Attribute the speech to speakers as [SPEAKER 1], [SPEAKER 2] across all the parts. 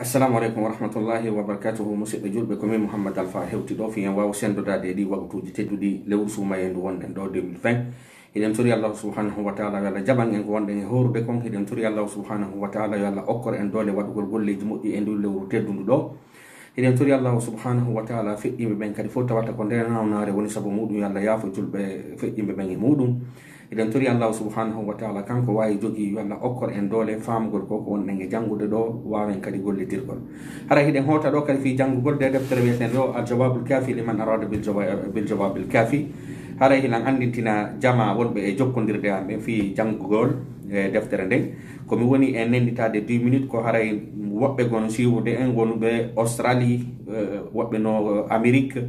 [SPEAKER 1] assalamu aleykum wa rahmatullahi wa barkatuhu musidɓe julɓe komi mouhammad alpha hewti ɗo fi en wawa sendodade e ɗi waktuji tedduɗi lewru suumaye ndu wonɗen ɗo 2020 heɗen tori allahu subhanahu wa taala yo allah jaɓan en ko wonɗen e horude kon heɗen tori allahu subhanahu wa taala yo allah okkore en doole waɗugol golleji moƴƴi e ndu lewru teddundu ɗo heɗen tori allahu subhanahu wa taala feƴƴimɓe ɓen kadi fof tawata ko nde nawnare woni saabu muɗum yo allah yaafo julɓe feƴƴimɓe ɓen e muɗum eɗen tori allahu subhanahu wa taala kanko wawi jogi walla okkor en doole famugol ko ko wonɗen e janngude ɗo wawen kadi gollitirgol hara hiɗen hota ɗo kadi fi janngugol de deftere wiyeten ɗo aljawabul kafi liman arada bil jawabil kafi hara hilan andintina jama wonɓe e jokkodirde amɓe fi janngugol e deftere nden komi woni e nennditade deux minutes ko haray woɓɓe gon siwude en wonuɓe australie e woɓɓe no amérique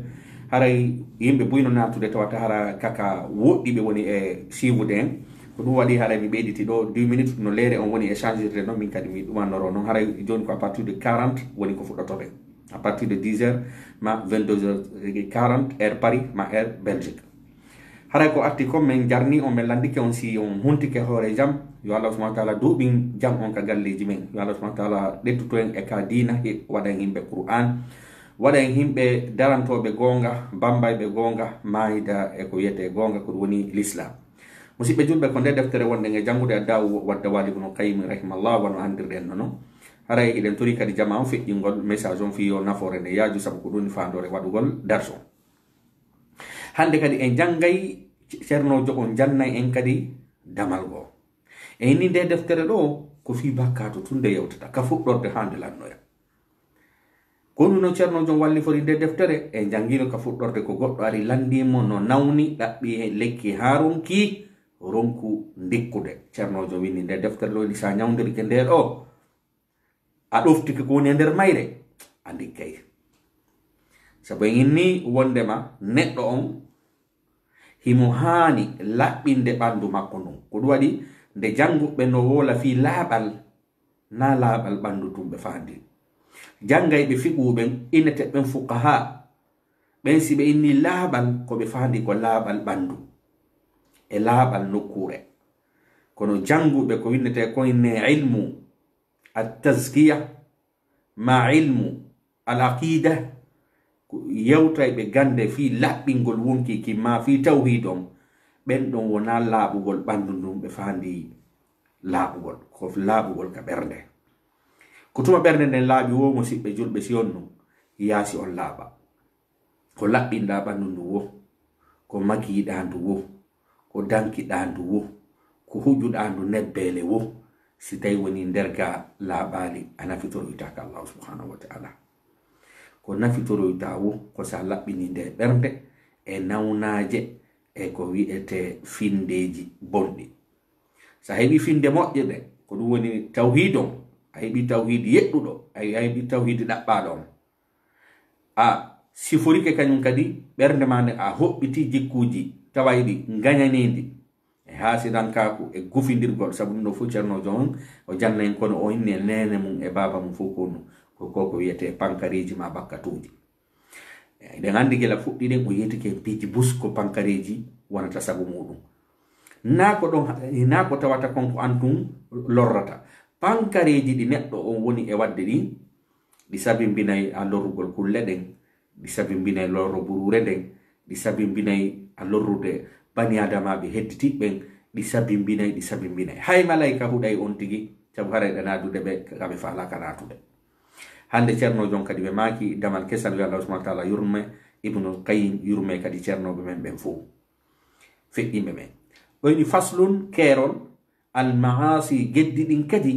[SPEAKER 1] haray yimɓe boyno natude tawata hara kaka woɗɗiɓe woni e sivu den ko ɗum waɗi haray mi ɓeyɗiti ɗo 2 minutes no leere on woni échangirde e noon min kadi mi ɗumannoro noon haray joni ko à partir de 40 woni ko fuɗɗotoɓe à partir de 10 heures ma 22 heures 40 e heure paris ma heure belgique haray ko arti ko min jarni on min landike on si on huntike hoore jam yo allah subahana taala duuɓin jam on ka galleji men yo allah subahana taala ɗettuto en e ka dina waɗan yimɓe qur'an waɗan yimɓe darantoɓe gonga bambayɓe gonga mayida eko wiyete gonga ko woni l'islam musidɓe julɓe ko nde deftere wonde e janggude addaw wadda wali ibnu kayim rahimallah wano andirɗen nono ara eɗen tori kadi jama on feƴƴingol message on fi yo nafore nde yaaju saabu ko ɗoni fandore waɗugol darso hande kadi en janggay ceernojo on jannay en kadi damal goo eyni nde deftere ɗo ko fi bakkato tunde yewtata ka fuɗɗorde hande lannoya kono no ceerno jom wallifori nde deftere e janngino ka fuɗɗorde ko goɗɗo ari landimo no nawni ɗaɓɓi hen lekki ha ronki ronku ndikkude ceernojo winni nde deftere loydi sa ñawdirke nde ɗo a ɗoftike ko woni e nder mayre a ndikkay sabu en inni wondema neɗɗo on himo haani laɓɓinde ɓandu makko ndun ko ɗum waɗi nde janguɓɓe no wola fi laaɓal na laaɓal ɓandu tumɓe faandi janngay ɓe fiɓuuɓen ineteɓ ɓen fukaha ɓen si ɓe inni laaɓal ko ɓe faandi ko laaɓal ɓanndu e laaɓal nokkuure kono jannguɓe ko winnete koyne ilmu altaskiya ma ilmu al aqida yewtay ɓe gande fii laɓɓingol wonkiki ma fii tawhid on ɓen ɗon wona laaɓugol ɓanndu ndun ɓe faandi laaɓugol ko laaɓugol ka ɓernde ko tuma ɓernde nden laaɓi womo siɓɓe julɓe siyonnu yaasi on laaɓa ko laɓɓinɗa ɓandu ndu wo ko magiɗa ndu wo ko dankiɗa ndu wo ko huƴuɗa ndu nebbele wo si tawi woni nderga laaɓali a nafitoroytaka allahu subhanahu wa taala ko nafitoroyta wo ko sa laɓɓini nde ɓernde e nawnaje e ko wi'ete findeji bonɗi sa heɓi finde moƴƴe ɗe ko ɗum woni tawhidon a heɓi tawhidi yeɗɗuɗo a heɓi tawhidi ɗaɓɓaɗo on a siforike kañum kadi ɓernde ma nde a hoɓɓiti jikkuji tawa yiɗi gañanidi e haasirankaku e gufindirgol sabu ɗum ɗo fof ceernojo on o janna en kono o inni nene mum e baba mum fof kono koko wiyete pankareji ma bakkatuji eɗen andi gila fuɗɗi ɗen o yeytike piiji bus ko pankareji wonata sabu muɗum na ko ɗon na ko tawata konko an tun lorrata pankareji ɗi neɗɗo on woni e wadde ɗin ɗi sabimbinayi a lorrugol kulle ɗen ɗi sabimbinayi lorro burure nden ɗi sabimbinayi a lorrude bani adamaɓe hedditiɓɓen ɗi sabimbinayi ɗi sabimbinayi hay malayka huɗay on tigui saabu harayɗa natude ɓe kaɓe falaka natude hande ceerno jon kadi ɓe maaki damal kesal yo allah subahana taala yurme ibnu kayim yurme kadi ceernoɓe men ɓen fo feƴƴimɓe men ɗoyni faslun keerol almaasi geddi ɗin kadi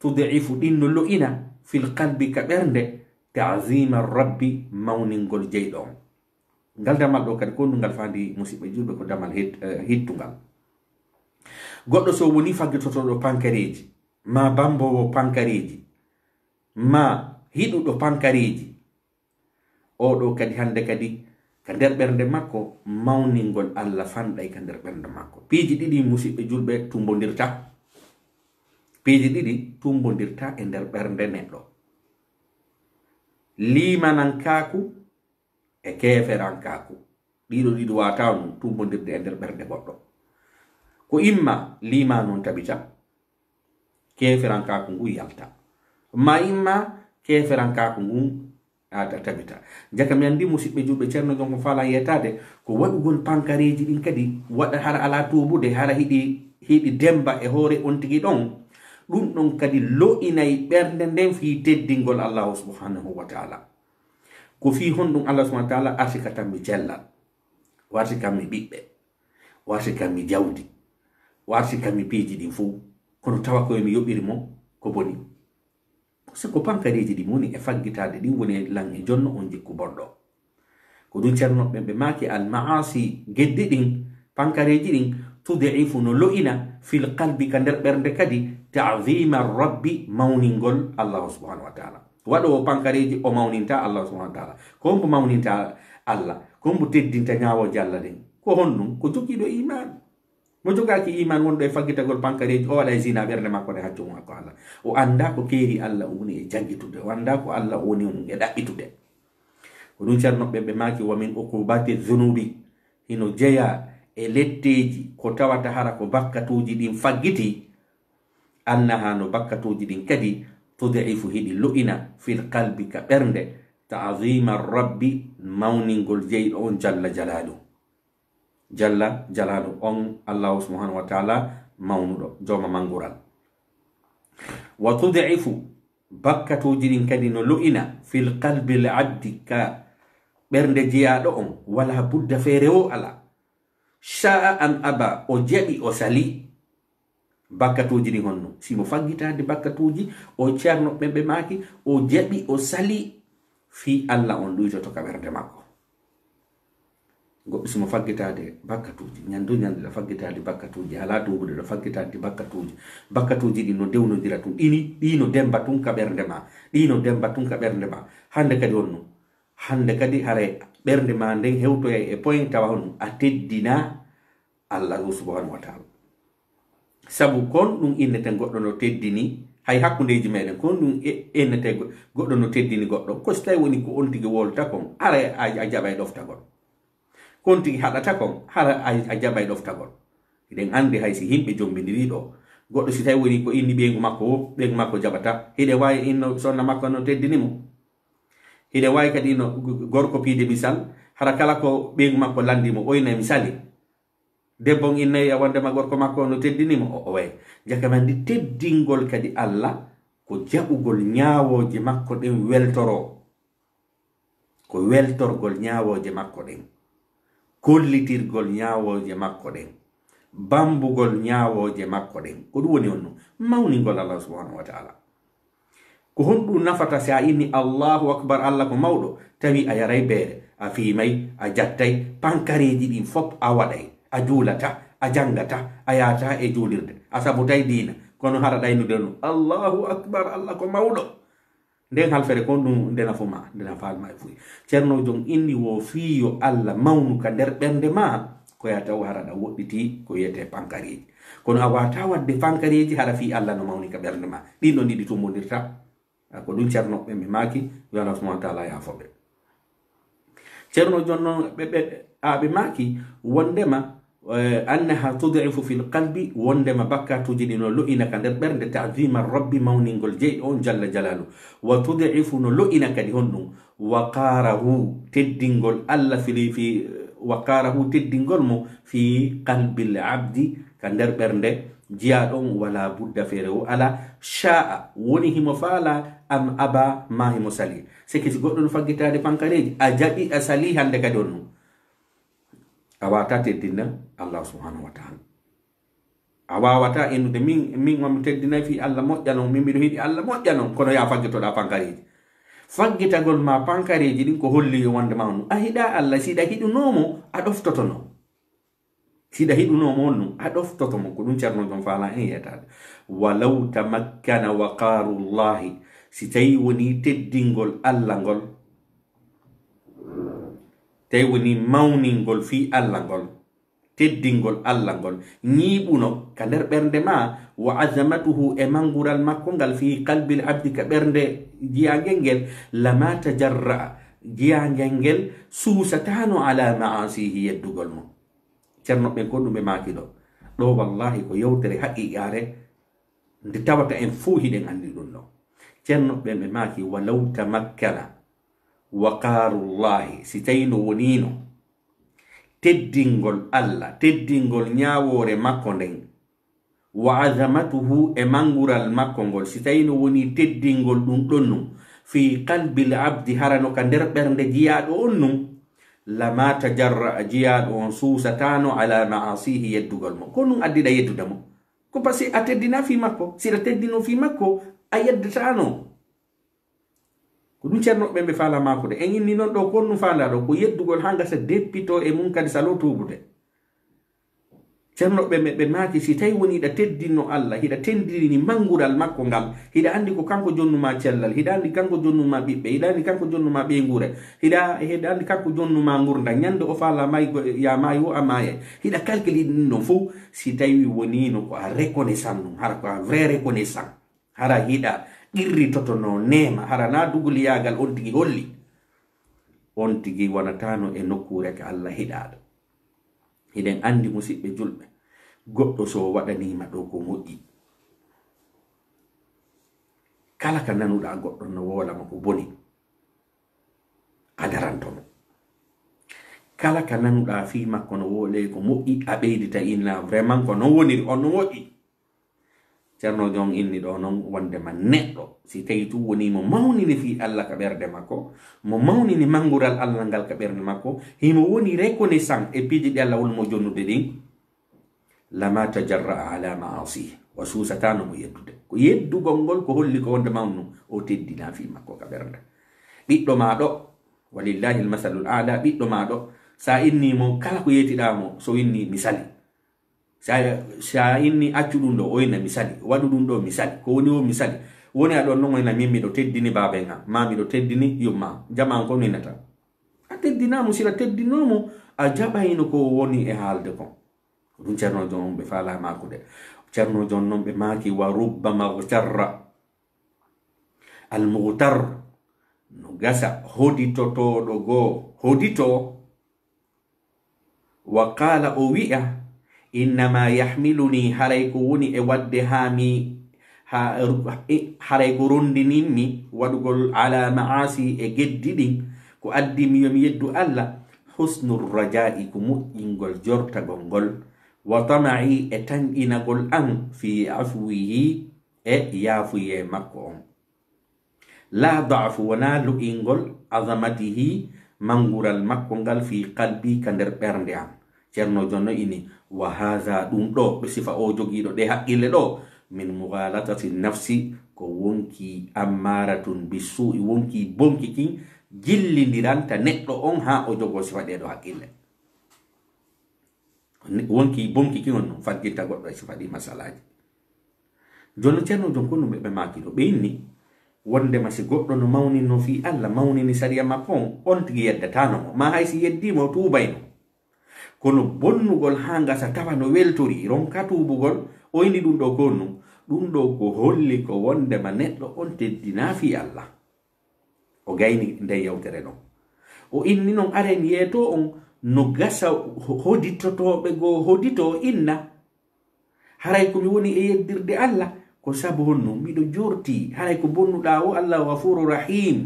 [SPEAKER 1] tudifu ɗin no lo'ina filkalbi ka ɓernde taazima rabbi mawningol jeyɗoon ngal damal ɗo kadi ko ndungal faandi musidɓe juuɓe ko damal eh, hittungal goɗɗo so woni faggitotoɗo pankareji ma bambowo pankareji ma hiɗuɗo pankareji oɗo kadi hande kadi ka nder ɓernde makko mawningol allah fanɗay ka nder ɓernde makko piiji ɗiɗi musidɓe julɓe tumbodirta piiji ɗiɗi tumbodirta e nder ɓernde neɗɗo limanankaku e keferankaku ɗiɗo ɗiɗi wata non tumbodirde e nder ɓernde goɗɗo ko imma lima non tabita keferankaku ngu yalta ma imma keferankaku ngun tabita jaka mi anndi musidɓe juuɓe ceerno jon ko falan yettaade ko waɗugol pankareji ɗin kadi waɗa hara alaa tuubude hara hiɗi hiɗi demba e hoore on tigi ɗon ɗum ɗon kadi lo'inayi ɓernde nden fii teddingol allahu subhanahu wa taala ko fii hon ɗum allah subahana taala arsika tan mi cellal warsi kan mi ɓiɓɓe warsi kan mi jawdi warsi kan mi piiji ɗin fuu kono tawa koyemi yoɓiri mo ko boni so ko pankareji ɗi woni e faggitade ɗin woni lan e jonno on jikku bonɗo ko ɗum ceernoɓɓe ɓe maaki almaasi gedde ɗin pankareji ɗin tudaifu no lo'ina fil qalbi ka nder ɓernde kadi tadima rabbi mawningol allahu subhanahu wa taala waɗowo pankareji o mawninta allahu subhanau wa taala ko hombo mawninta allah ko hombo teddinta ñawoje allah ɗen ko honɗum ko jogiiɗo imane mo jogaki iman wonɗo e faggitagol pankareji o waɗa e zina ɓernde makko de hacco mumakko allah o anda ko keeri allah o woni e jaggitude o anda ko allah o woni e ɗaɓɓitude ko ɗum ceernoɓɓe ɓe maki womin ukubati zunubi hino jeeya e letteji ko tawata hara ko bakkatuji ɗin faggiti anna ha no bakkatuji ɗin kadi tudaifu hiɗi lu'ina fil qalbi ka ɓernde taazima rabbi mawningol jeyɗo on jalla jalalum jalla jalaɗo on allahu subhanahu wa taala mawnuɗo joma manguural wa tudifu bakkatuji ɗin kadi no lu'ina fil qalbi l addi ka ɓernde jeyaɗo on wala budda feere wo ala sha'a an aba o jeɓi o sali bakkatuji ɗi honno simo faggitade bakkatuji o ceerno ɓeɓe maaki o jeɓi o sali fi allah on ɗuytoto ka ɓernde makko goɗɗo somo faggitade bakkatuji ñandu ñandeɗa faggitade bakkatuji ala tuguɗeɗa faggitade bakkatuji bakkatuji ɗi no dewnodira tun ɗini ɗino demba tun ka ɓernde ma ɗino demba tun ka ɓernde ma hande kadi on non hande kadi haray e ɓernde ma nden hewtoya e point tawa honnon a teddina allahu subhanahu wa taala sabu kon ɗum innete goɗɗo no teddini hay hakkundeji meɗen kon ɗum e, innete goɗɗo no teddini goɗɗo ko so tawi woni ko on tigi wolta kon aray a jaɓa e ɗofta goɗɗo konti tigi haɗata kon hara a jaɓa e den eɗen hay si himɓe jombidiriɗo goddo si tay woni ko inni ɓeygu makko o makko jabata hede way inno sonna makko no teddinimo hede way kadi no gorko pide misal hara kala ko ɓeygu makko landimo oyna misali debbo innayi a wondema gorko makko no teddinimo o owaye jakamandi teddingol kadi allah ko jaɓugol ñaawoje makko den weltoro ko weltorgol ñaawoje makko den kollitirgol ñaawooje makko ɗen bambugol ñaawooje makko ɗen ko ɗum woni wonno mawningol allah subhanahu wa taala ko honɗum nafata si a inni allahu akbar allah ko mawɗo tawi a yaray beere a fiimay a jattay pankareji ɗin fop a waɗay a juulata a janngata a yaata e juulirde a sabutay diina kono haɗa ɗaynude no allahu akbar allah ko mawɗo nden halfere kon ɗum ndena fo ma ndena faalma e cerno ceerno jon inni wo fiyo allah mawnu ka nder ɓernde ma ko ya taw haraɗa woɗɗiti ko wiyete pankareji kono a wata wadde pankariji haɗa fi allah no mawni ka ɓernde ma ɗin ɗon ɗiɗi tummodirta ko ɗum ceernoɓe mi maki yo allah subahana taala yafoɓe ceerno jon noon ɓe aɓe maki wondema Eh, annaha tudifu fi lqalbi wondema bakka tujiɗi no loinaka nder ɓernde tadima rabbi mawningol jeyɗo on jalla jalalu wa tudifu no loina kadi honɗum waqarahu teddingol allah fiifi wa qarahu teddingol mo fi qalbi labdi ka nder ɓernde jiyaɗon wala budda feere o ala sha'a woni himo faala am aba ma himo sali se kisi goɗɗo no faggitade pankareji a jaɓi a sali hande kadi on ɗum a wata teddinna allah subhanahu wa taala a wawata innude min min mami teddinayi fi allah moƴƴa non min mbiɗo hiɗi allah moƴƴa non kono ya faggitoɗa pankareji faggitagol ma pankareji ɗin ko holli wonde ma a hiɗa allah siɗa hiɗunomo a ɗoftotono siɗa hiɗunomo on non a ɗoftotomo ko ɗum ceerno jon fala en yetade walaw tamakkana waqarullahi si tawi woni teddingol allah ngol tawi woni mawningol fi allah ngol teddingol allah ngol ñiiɓuno ka nder ɓernde ma wa azamatuhu e manngural makko ngal fi kalbil abdi ka ɓernde jiyangel ngel lama tajarra jiyangel ngel suusatano ala maasihi yeddugol mum ceerno ɓen ko ɗum ɓe maaki ɗo ɗo wallahi ko yewtere haqiqare nde tawata en fuu hiɗen anndi ɗum ɗo ceerno ɓen ɓe maaki walawta makkana wakarullahi si tawi no wonino teddingol allah teddingol ñawore makko nden wa azamatuhu e mangural makko ngol si tawi no woni teddingol ɗum ɗonnum fi kalbi l abdi harano ka nder ɓernde jiyaɗo on num lamata jarra a jiyaɗo on suusatano ala maasihi yeddugol mo ko num addiɗa yeddudamo ko pasi a teddina fi makko siɗa teddino fi makko a yeddatano ko ɗum ceernoɓe ɓe faala maako de en inni noon ɗo kon nu faala ɗo ko yeddugol ha gasa deppito e mum kadi salo tubude ceernoɓe ɓe ɓe maaki si tawi woni hiɗa teddinno allah hiɗa tendirini manngural makko ngal hiɗa anndi ko kanko jonnuma cellal hiɗa anndi kanko jonnuma ɓiɓɓe hiɗa anndi kanko jonnuma ɓe ngure hiɗa hiɗa anndi kanko jonnuma ngurda ñannde o faala mayigo ya maayi o a maaye hiɗa calcule iɗin noon fof si tawi wonino ko a reconnaissant ɗum hara ko a vrai reconnaissant hara hiɗa qirri totono nema harana duguliyagal on tigi holli on tigi wonatano e nokkure ka allah hiɗaɗo hiɗen andi musidɓe julɓe goɗɗo so waɗanima ɗo ko moƴƴi kala ka nanuɗa goɗɗo no wolama ko boni a darantono kala ka nanuɗa fi makko no wole ko moƴƴi a ɓeydita inna vraiment ko non woniri on no moƴƴi ceerno jon inni ɗo noon wondema neɗɗo si tawi tum woni mo mawnini fi allah ka ɓerde makko mo mawnini mangural allah ngal ka ɓernde makko himo woni reconnaissant e piiji ɗi allah wonimo jonnude ɗin lama tajarra'a ala maasih wa susatano mo yeddude ko yeddugol ngol ko holli ko wonde mawnu o teddina fi makko ka ɓernde ɓiɗɗo maɗo walillahi almasalul ala ɓiɗɗo maɗo sa innimo kala ko yetiɗamo so winni misali sa inni accu ɗum ɗo oyna misali waɗu ɗum ɗo misali ko woni o misali woni aɗon non oyna min miɗo teddini baaba ga ma miɗo teddini yumma jaman ko nonata a teddinamo sira teddinomo a jaɓayno ko woni e haalde kon ɗum ceerno jon on ɓe faalamako de ceerno jon noon ɓe maaki wa rubba mahtarra almuhtar no gasa hoditotoɗo goo hodito wa qala o wi'a innama yahmiluni harayko woni e wadde hami haharayko e, rondininmi waɗugol ala maasi e geddi ɗin ko addimi yomi yeddu allah husnu rajai ko moƴƴingol jortagol ngol wa tamai e tanɗinagol an fi afwihi e yaafuye makko on la dafu wona lu'ingol azamatihi manngural makko ngal fi qalbi ka nder ɓernde am ceerno jonno ini wa haha ɗum ɗo ɓe sifa o jogiiɗo ɗe haqqille ɗo min mugalatati nafsi ko wonki ammaratun bi suui wonki bonki kin jillidiranta neɗɗo on ha o jogo sifa ɗeɗo haqqille wonki bonki kin on noon fagginta goɗɗo e sifa ɗi masalaji jonno ceerno jon ko ɗumɓeɓe makiɗo ɓe inni wondema si goɗɗo no mawnino fi allah mawnini saria makko on on tigi yeddatanomo ma haysi yeddimo tubayno kono bonnugol haa ngasa tawa no weltori ronka tuubugol oyni ɗum ɗo gonnu ɗum ɗo ko holli ko wondema neɗɗo on teddina fi allah o gayni nde yewtere non o inni non aren yeeto on no gasa hoditotoɓe goo hodito inna haray komi woni e yeddirde allah ko sabu honnu miɗo jorti haray ko bonnuɗa o allah wafuru rahim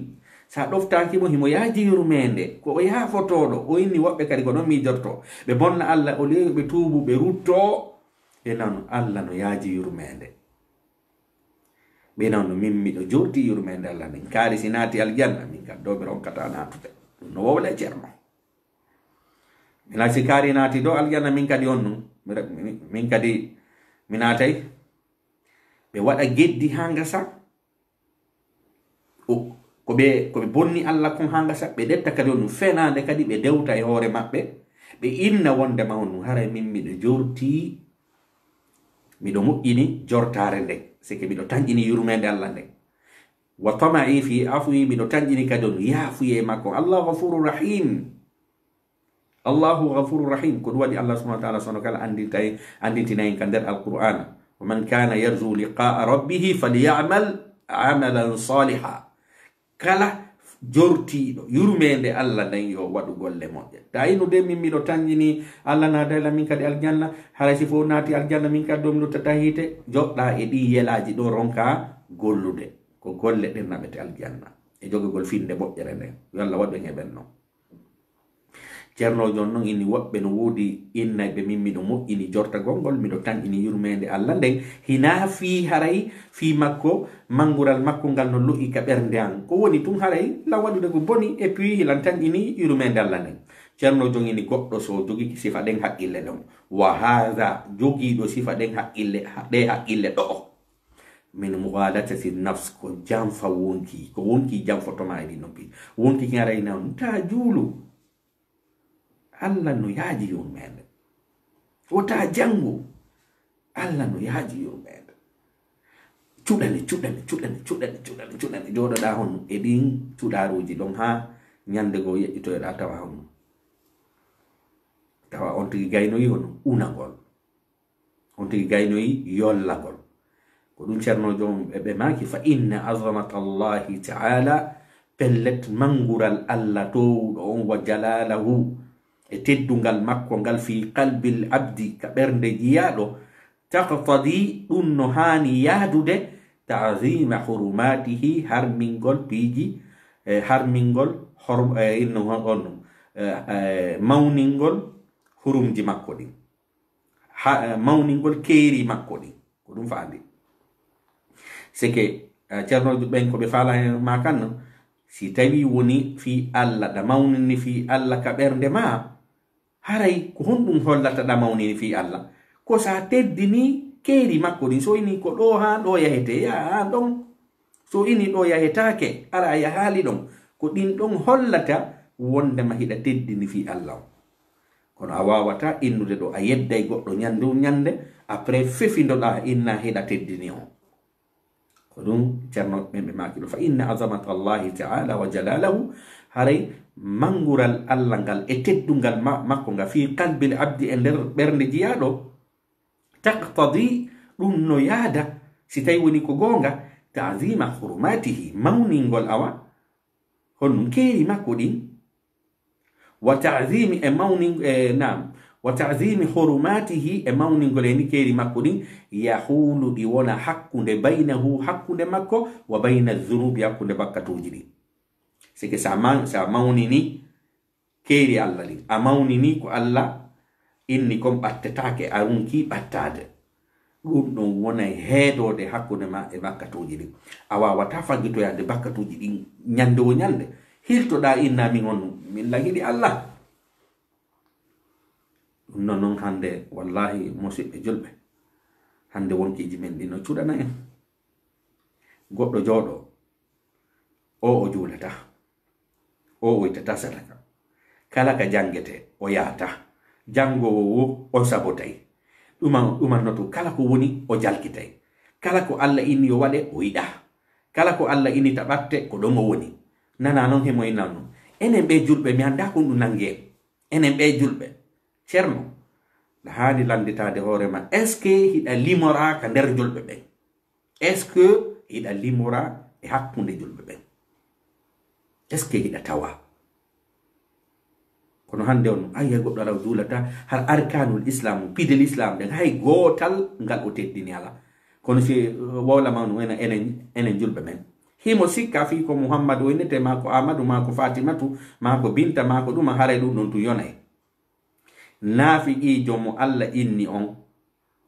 [SPEAKER 1] sa ɗoftakimo himo yaa jeeru mende ko o yaha fotoɗo o inni woɓɓe kadi ko noon miijotto ɓe bonna allah o lewi ɓe tuubu ɓe rutto ɓe nano allah no yaa jeeru mende ɓe nano min miɗo jorti yeru mende allah min kaari si naati aljanna min gaddo ɓe ronkata natude ɗum no wowle ceerno minaa si kaari naati ɗo aljanna min kadi on nu min kadi mi naatay ɓe waɗa geddi ha ngasa ko ɓe ko ɓe bonni allah kon ha gasa ɓe ɗetta kadi on ɗum fenande kadi ɓe dewta e hoore maɓɓe ɓe inna wonde ma on ɗum hara min miɗo jorti miɗo moƴƴini jortare nde sike miɗo tañƴini yurmede allah nde wa tamai fi afwi miɗo tañƴini kadi on yaafuye makko allah gafuru rahim allahu gafuru rahim ko ɗum waɗi allah subahanau taala sono kala andita anditinayin ka nder alqur'an wa man kana yarju liqa'a rabbihi faliyamal amalan saliha kala jortiiɗo yurmeende allah nden yo waɗu golle moƴƴe tayino de min miɗo tanjini allah naadayla min kadi aljanna hara si fof naati aljanna min kadi domiɗo tata hiite joɗɗa e ɗi yelaji ɗo ronka gollude ko golle ɗennaɓete aljanna e jogogol finde moƴƴere nden yo allah waɗu en heɓen non ceerno e jon ini woɓɓe no woodi innayɓe min miɗo ini jorta mi do tan ini yurmede allah nden hina fi haray fi makko mangural makko ngal no lo'i ka ɓernde an ko woni tun haray la waɗude ko boni e puis hilan tan ini yurmede allah nden ceerno jon ini goɗɗo so jogiki sifa ɗen haqqille ɗon wa hada jogiiɗo sifa ɗen haqqille de haqqille ɗo o min fi nafs ko fa wonki ko wonki janfotomaɗi noon nopi wonki ngara ina ta julu. allah no yaaji yummeende wota janngo allah no yaaji yummeende cuɗane cuɗane cuɗane cuɗane cuɗane cuɗane jooɗoɗa hon e ɗin cuɗaruji ɗon haa ñannde goo yeƴƴitoyoɗa tawa hon tawa on tigi gaynoyi hon unagol on tigi gaynoyi yollagol ko ɗum ceerno jom ɓeɓe maaki fa inna azamat allahi taala pellet manngural allah towuɗo on wa jalalahu e teddungal makko ngal fi qalbi l abdi ka ɓernde jiyaɗo taqtadi ɗum no haani yaadude taazima hurumatihi harmingol piiji e harmingol e on e, mawningol hurumji makko ɗin mawningol keeri makko ɗin ko ɗum faandi sike ceernoje ɓen ko ɓe faala hen ma kan si tawi woni fi allah ɗa mawnini fi allah ka ɓernde ma haray ko honɗum hollata ɗa mawnini fi allah ko sa teddi ni keeri makko ɗin so ini ko ɗo ha ɗo yahete yaha ha ɗon so ini ɗo yahetake ara yahaali ɗon ko ɗin ɗon hollata wondema hiɗa teddini fi allah o kono a wawata innude ɗo a yedday goɗɗo ñande o ñande après fefidoɗa inna heɗa teddini o ko ɗum ceerno ɓemɓe maki ɗo fa inna azamata llahi taala wa jalalahu haray mangural allah ngal e teddungal makko nga fi kalbil abdi e nder ɓernde jiyaɗo taktadi ɗum no yaada si tawi woni ko goonga taadima hurmatihi mawningol awa honno keeri makko ɗin wa tadimi e mawnie nam wa tadimi hurmatihi e mawningol e ni keeri makko ɗin yahulu ɗi wona hakkunde baynahu hakkunde makko wa bayna zunubi hakkunde bakkatuji ɗin c' est que sa man sa mawnini keeri allah li a mawnini ko allah inni kon ɓattetake arunki ɓattade ɗum ɗon wonay e heedode hakkude ma e bakkatuji ɗin a wawata fangitoyade bakkatuji ɗin ñande wo ñande hirtoɗa inna min on min lagiɗi allah ɗum non noon hande wallahi musidɓe julɓe hande wonkiji men ɗi no cuɗana en goɗɗo jooɗo o o juulata o oytata sadaka kala ka jangete o yaata jangowo wo o sabotay ɗuma ɗumannoto kala ko woni o jalkitay kala ko allah inni o waɗe o yiɗa kala ko allah inni taɓatte ko ɗon o woni nana noon hemoynan non enen ɓe julɓe mi annda kon ɗu nangee enen ɓe julɓe ceerno ɗa haani landitade hoorema est ce que hiɗa limora ka nder julɓe ɓen est ce que hiɗa limora e hakkunde julɓe ɓen est ce que yiɗa tawa kono hannde on ayya goɗɗo ala o juulata har arkanul islam pidel islam ɗen hay gootal ngal o teddini ala kono si uh, wowlamanu ena enen enen julɓe men himo sikka fi ko mouhammadou wonnete maako amadou maako fatimatu maako binta maako ɗuma hara ɗum ɗon tu yonay naafi ijomo allah inni on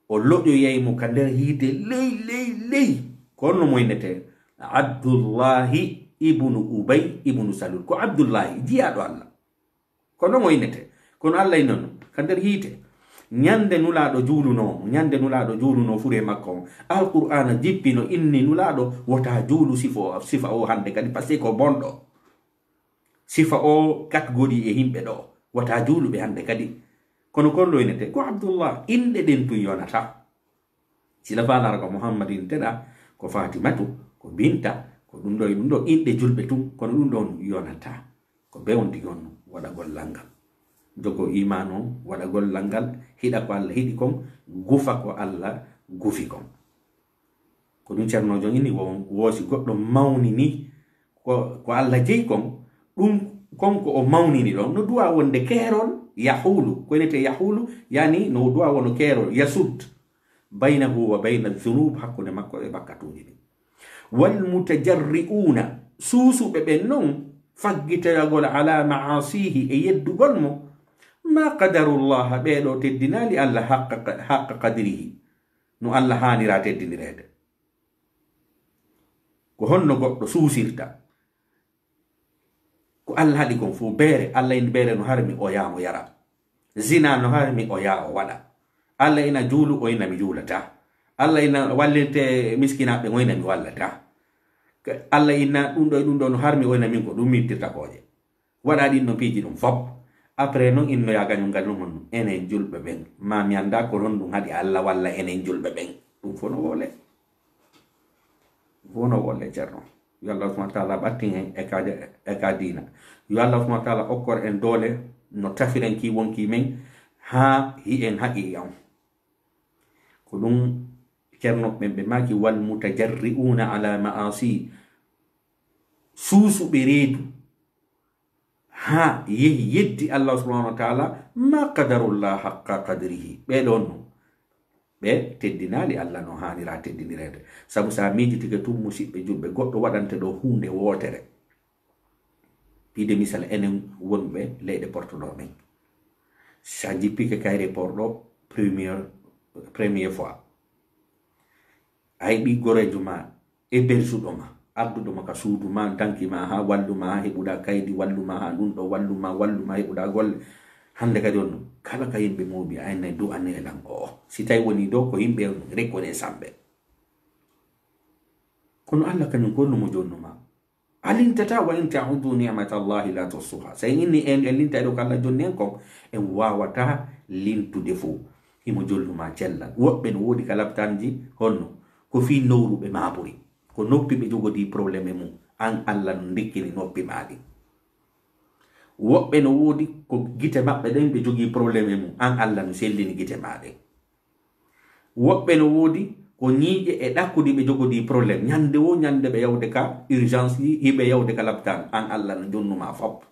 [SPEAKER 1] o loƴoyeymo ka nder hiide ley ley ley konno moynete abdullahi ibnu ubay ibnu salul ko abdoullahi jiyaɗo allah ko non oynete kono allah e noon ka nder hiite ñande nulaɗo juulunomo ñande nulaɗo juulunoo fure e makko o alqur'ana jippino inni nulaɗo wota juulu sifo sifa o hande kadi par ce que ko bonɗo sifa o katgoɗi e yimɓe ɗo wata juuluɓe hande kadi kono kon loynete ko abdoullah inɗe ɗen tun yonata silafalara ko mouhammadin teɗa ko fatimatu ko binta ko ɗum ɗo e ɗum ɗo inɗe julɓe tun kono ɗum ɗon yonata ko be digon yon waɗagol langal jogo iman o waɗagol langal hiɗa ko allah hiɗi kon gufa ko allah gufi kon ko ɗum ceernojo ini woosi goɗɗo mawni ni ko allah jeyi kon ɗum ko o mawnini ɗon no duwa wonde keerol yahulu ko koynete yahulu yani no duwa wono keerol yasud baynahu wa bayna dhunub hakkunde makko e bakkatuji ɗi walmutajarri'una suusuɓe ɓen non faggitayagol ala maasihi e yeddugol mo ma qadaru llaha ɓeɗo teddinali allah haqqa kadirihi no allah hanira teddinirede ko honno goɗɗo suusirta ko allah haɗi kon fo beere allah en beere no harmi o yaa mo yara zina no harmi o yaa o waɗa allah ina juulu o ina mi juulata allah ina wallirte miskinaɓe goynami wallata allah inna ɗum ɗo e ɗum ɗo no harmi oyna min ko ɗum mintirta koje waɗa ɗin no piiji ɗum fop après noon innoya gañum gañumon enen julɓe ɓen ma mi annda ko noon ɗum haɗi allah walla enen julɓe ɓen ɗum fo no wole fo no wole ceerno yo allah subahana taala ɓattin hen e ka e dina yo allah subahana taala hokkor en doole no tafiren ki wonki men ha hi en haqi yam ko ɗum ceerno ɓenɓe maaki walmoutajarri'una ala maasi suusuɓe reedu ha yehi yeddi allah subahanau wa taala ma qadarullah haqqa qadrihi ɓeɗon no ɓe teddinali allah no hanira teddinirede saabu sa mijitike tun musidɓe julɓe goɗɗo waɗante ɗo hunde wootere pide misal enen wonɓe leyɗe porto ɗo men sa jippike kayre porɗo premier premier fois a heɓi gorejo ma e bersuɗo ma arduɗo ma ka suudu ma danki ma ha wallu ma ha heɓuɗa kaydi wallu ma ha ɗumɗo wallu ma wallu ma heɓuɗa golle hande kadi on kala ka yimɓe moɓi a enna do anneelan o si tawi woni do ko yimɓe rekkone samɓe kono allah kañum gonnumo jonnuma a lintata wa in taudu nimata llahi la tossuha so en inni en en linta e ɗo ko allah jonni en kon en wawata lintude fo imo jolluma cellal woɓɓe no wodi ka labtanji honno ko fi nowruɓe ma ɓuri ko noppi ɓe jogodi probléme e mum an allah no dikkini noppi maɗi woɓɓe no wodi ko gite maɓɓe ɗen ɓe jogi probléme e mum an allah no sellini gite maɗe woɓɓe no wodi ko ñiƴe e ɗakkudi ɓe jogodi probléme ñande wo ñande ɓe yawde ka urgence yi yiɓe yawde ka labtan an allah no jonnuma fop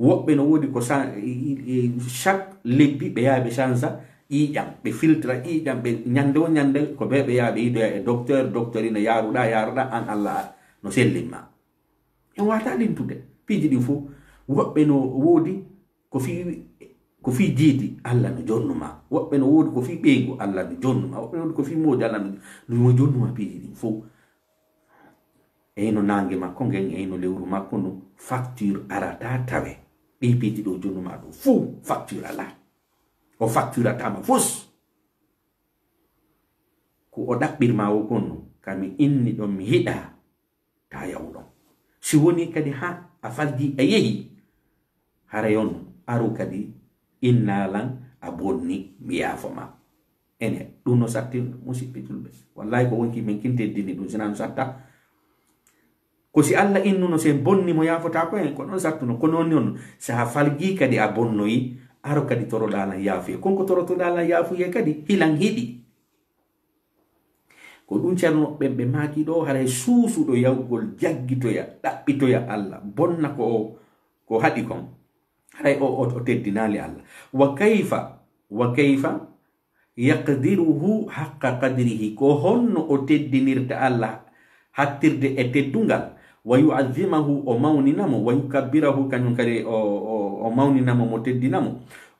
[SPEAKER 1] woɓɓe no wodi ko chaque lebbi ɓe yaaɓe chance ƴiƴam ɓe filtra ƴiƴam ɓe ñande o ñande ko ɓe ɓe yaha ɓe e docteur docteur ine yaruɗa yaruɗa an allah no sellinma en wata ɗintude piiji ɗin fof woɓɓe no woodi ko fi ko fi jiidi allah no jonnuma woɓɓe no wodi ko fi ɓeygu allah no jonnuma woɓɓe no woodi ko fi moodi allah no jonnuma piiji ɗin fof eyno nangue makko ngen eyno lewru makko no facture arata tawe ɗi piiji ɗo jonnuma ɗo fuu facture ala o faccuratama fus ko o ɗaɓɓirma o kon kami inni ɗon mi hiɗa ta yawɗon si woni kadi ha a ayehi harayon aru kadi inna a abonni mi foma ene ɗum no satti musiɓɓitulɓe wallahi ko wonki kinte kinteddini ɗum sinan satta ko si allah no sen bonni mo ya ko en ko ɗon sattuno ko non non sa falgi kadi abonnoi aro kadi torodalan yaafuye konko torotodalan yaafuye kadi hilan hiɗi ko ɗum ceernoɓɓe ɓe maaki ɗo haray suusuɗo yawgol jaggitoya ɗaɓɓitoya allah bonna ko o ko haɗi kon haray o o teddinali allah wa kayfa wa kayfa yaqdiruhu haqqa qadrihi ko honno o teddinirta allah hattirde e teddungal wa yu'azzimahu o mawninamo wa yukabbirahu kañum kadi o, o o mawninamo mo teddinamo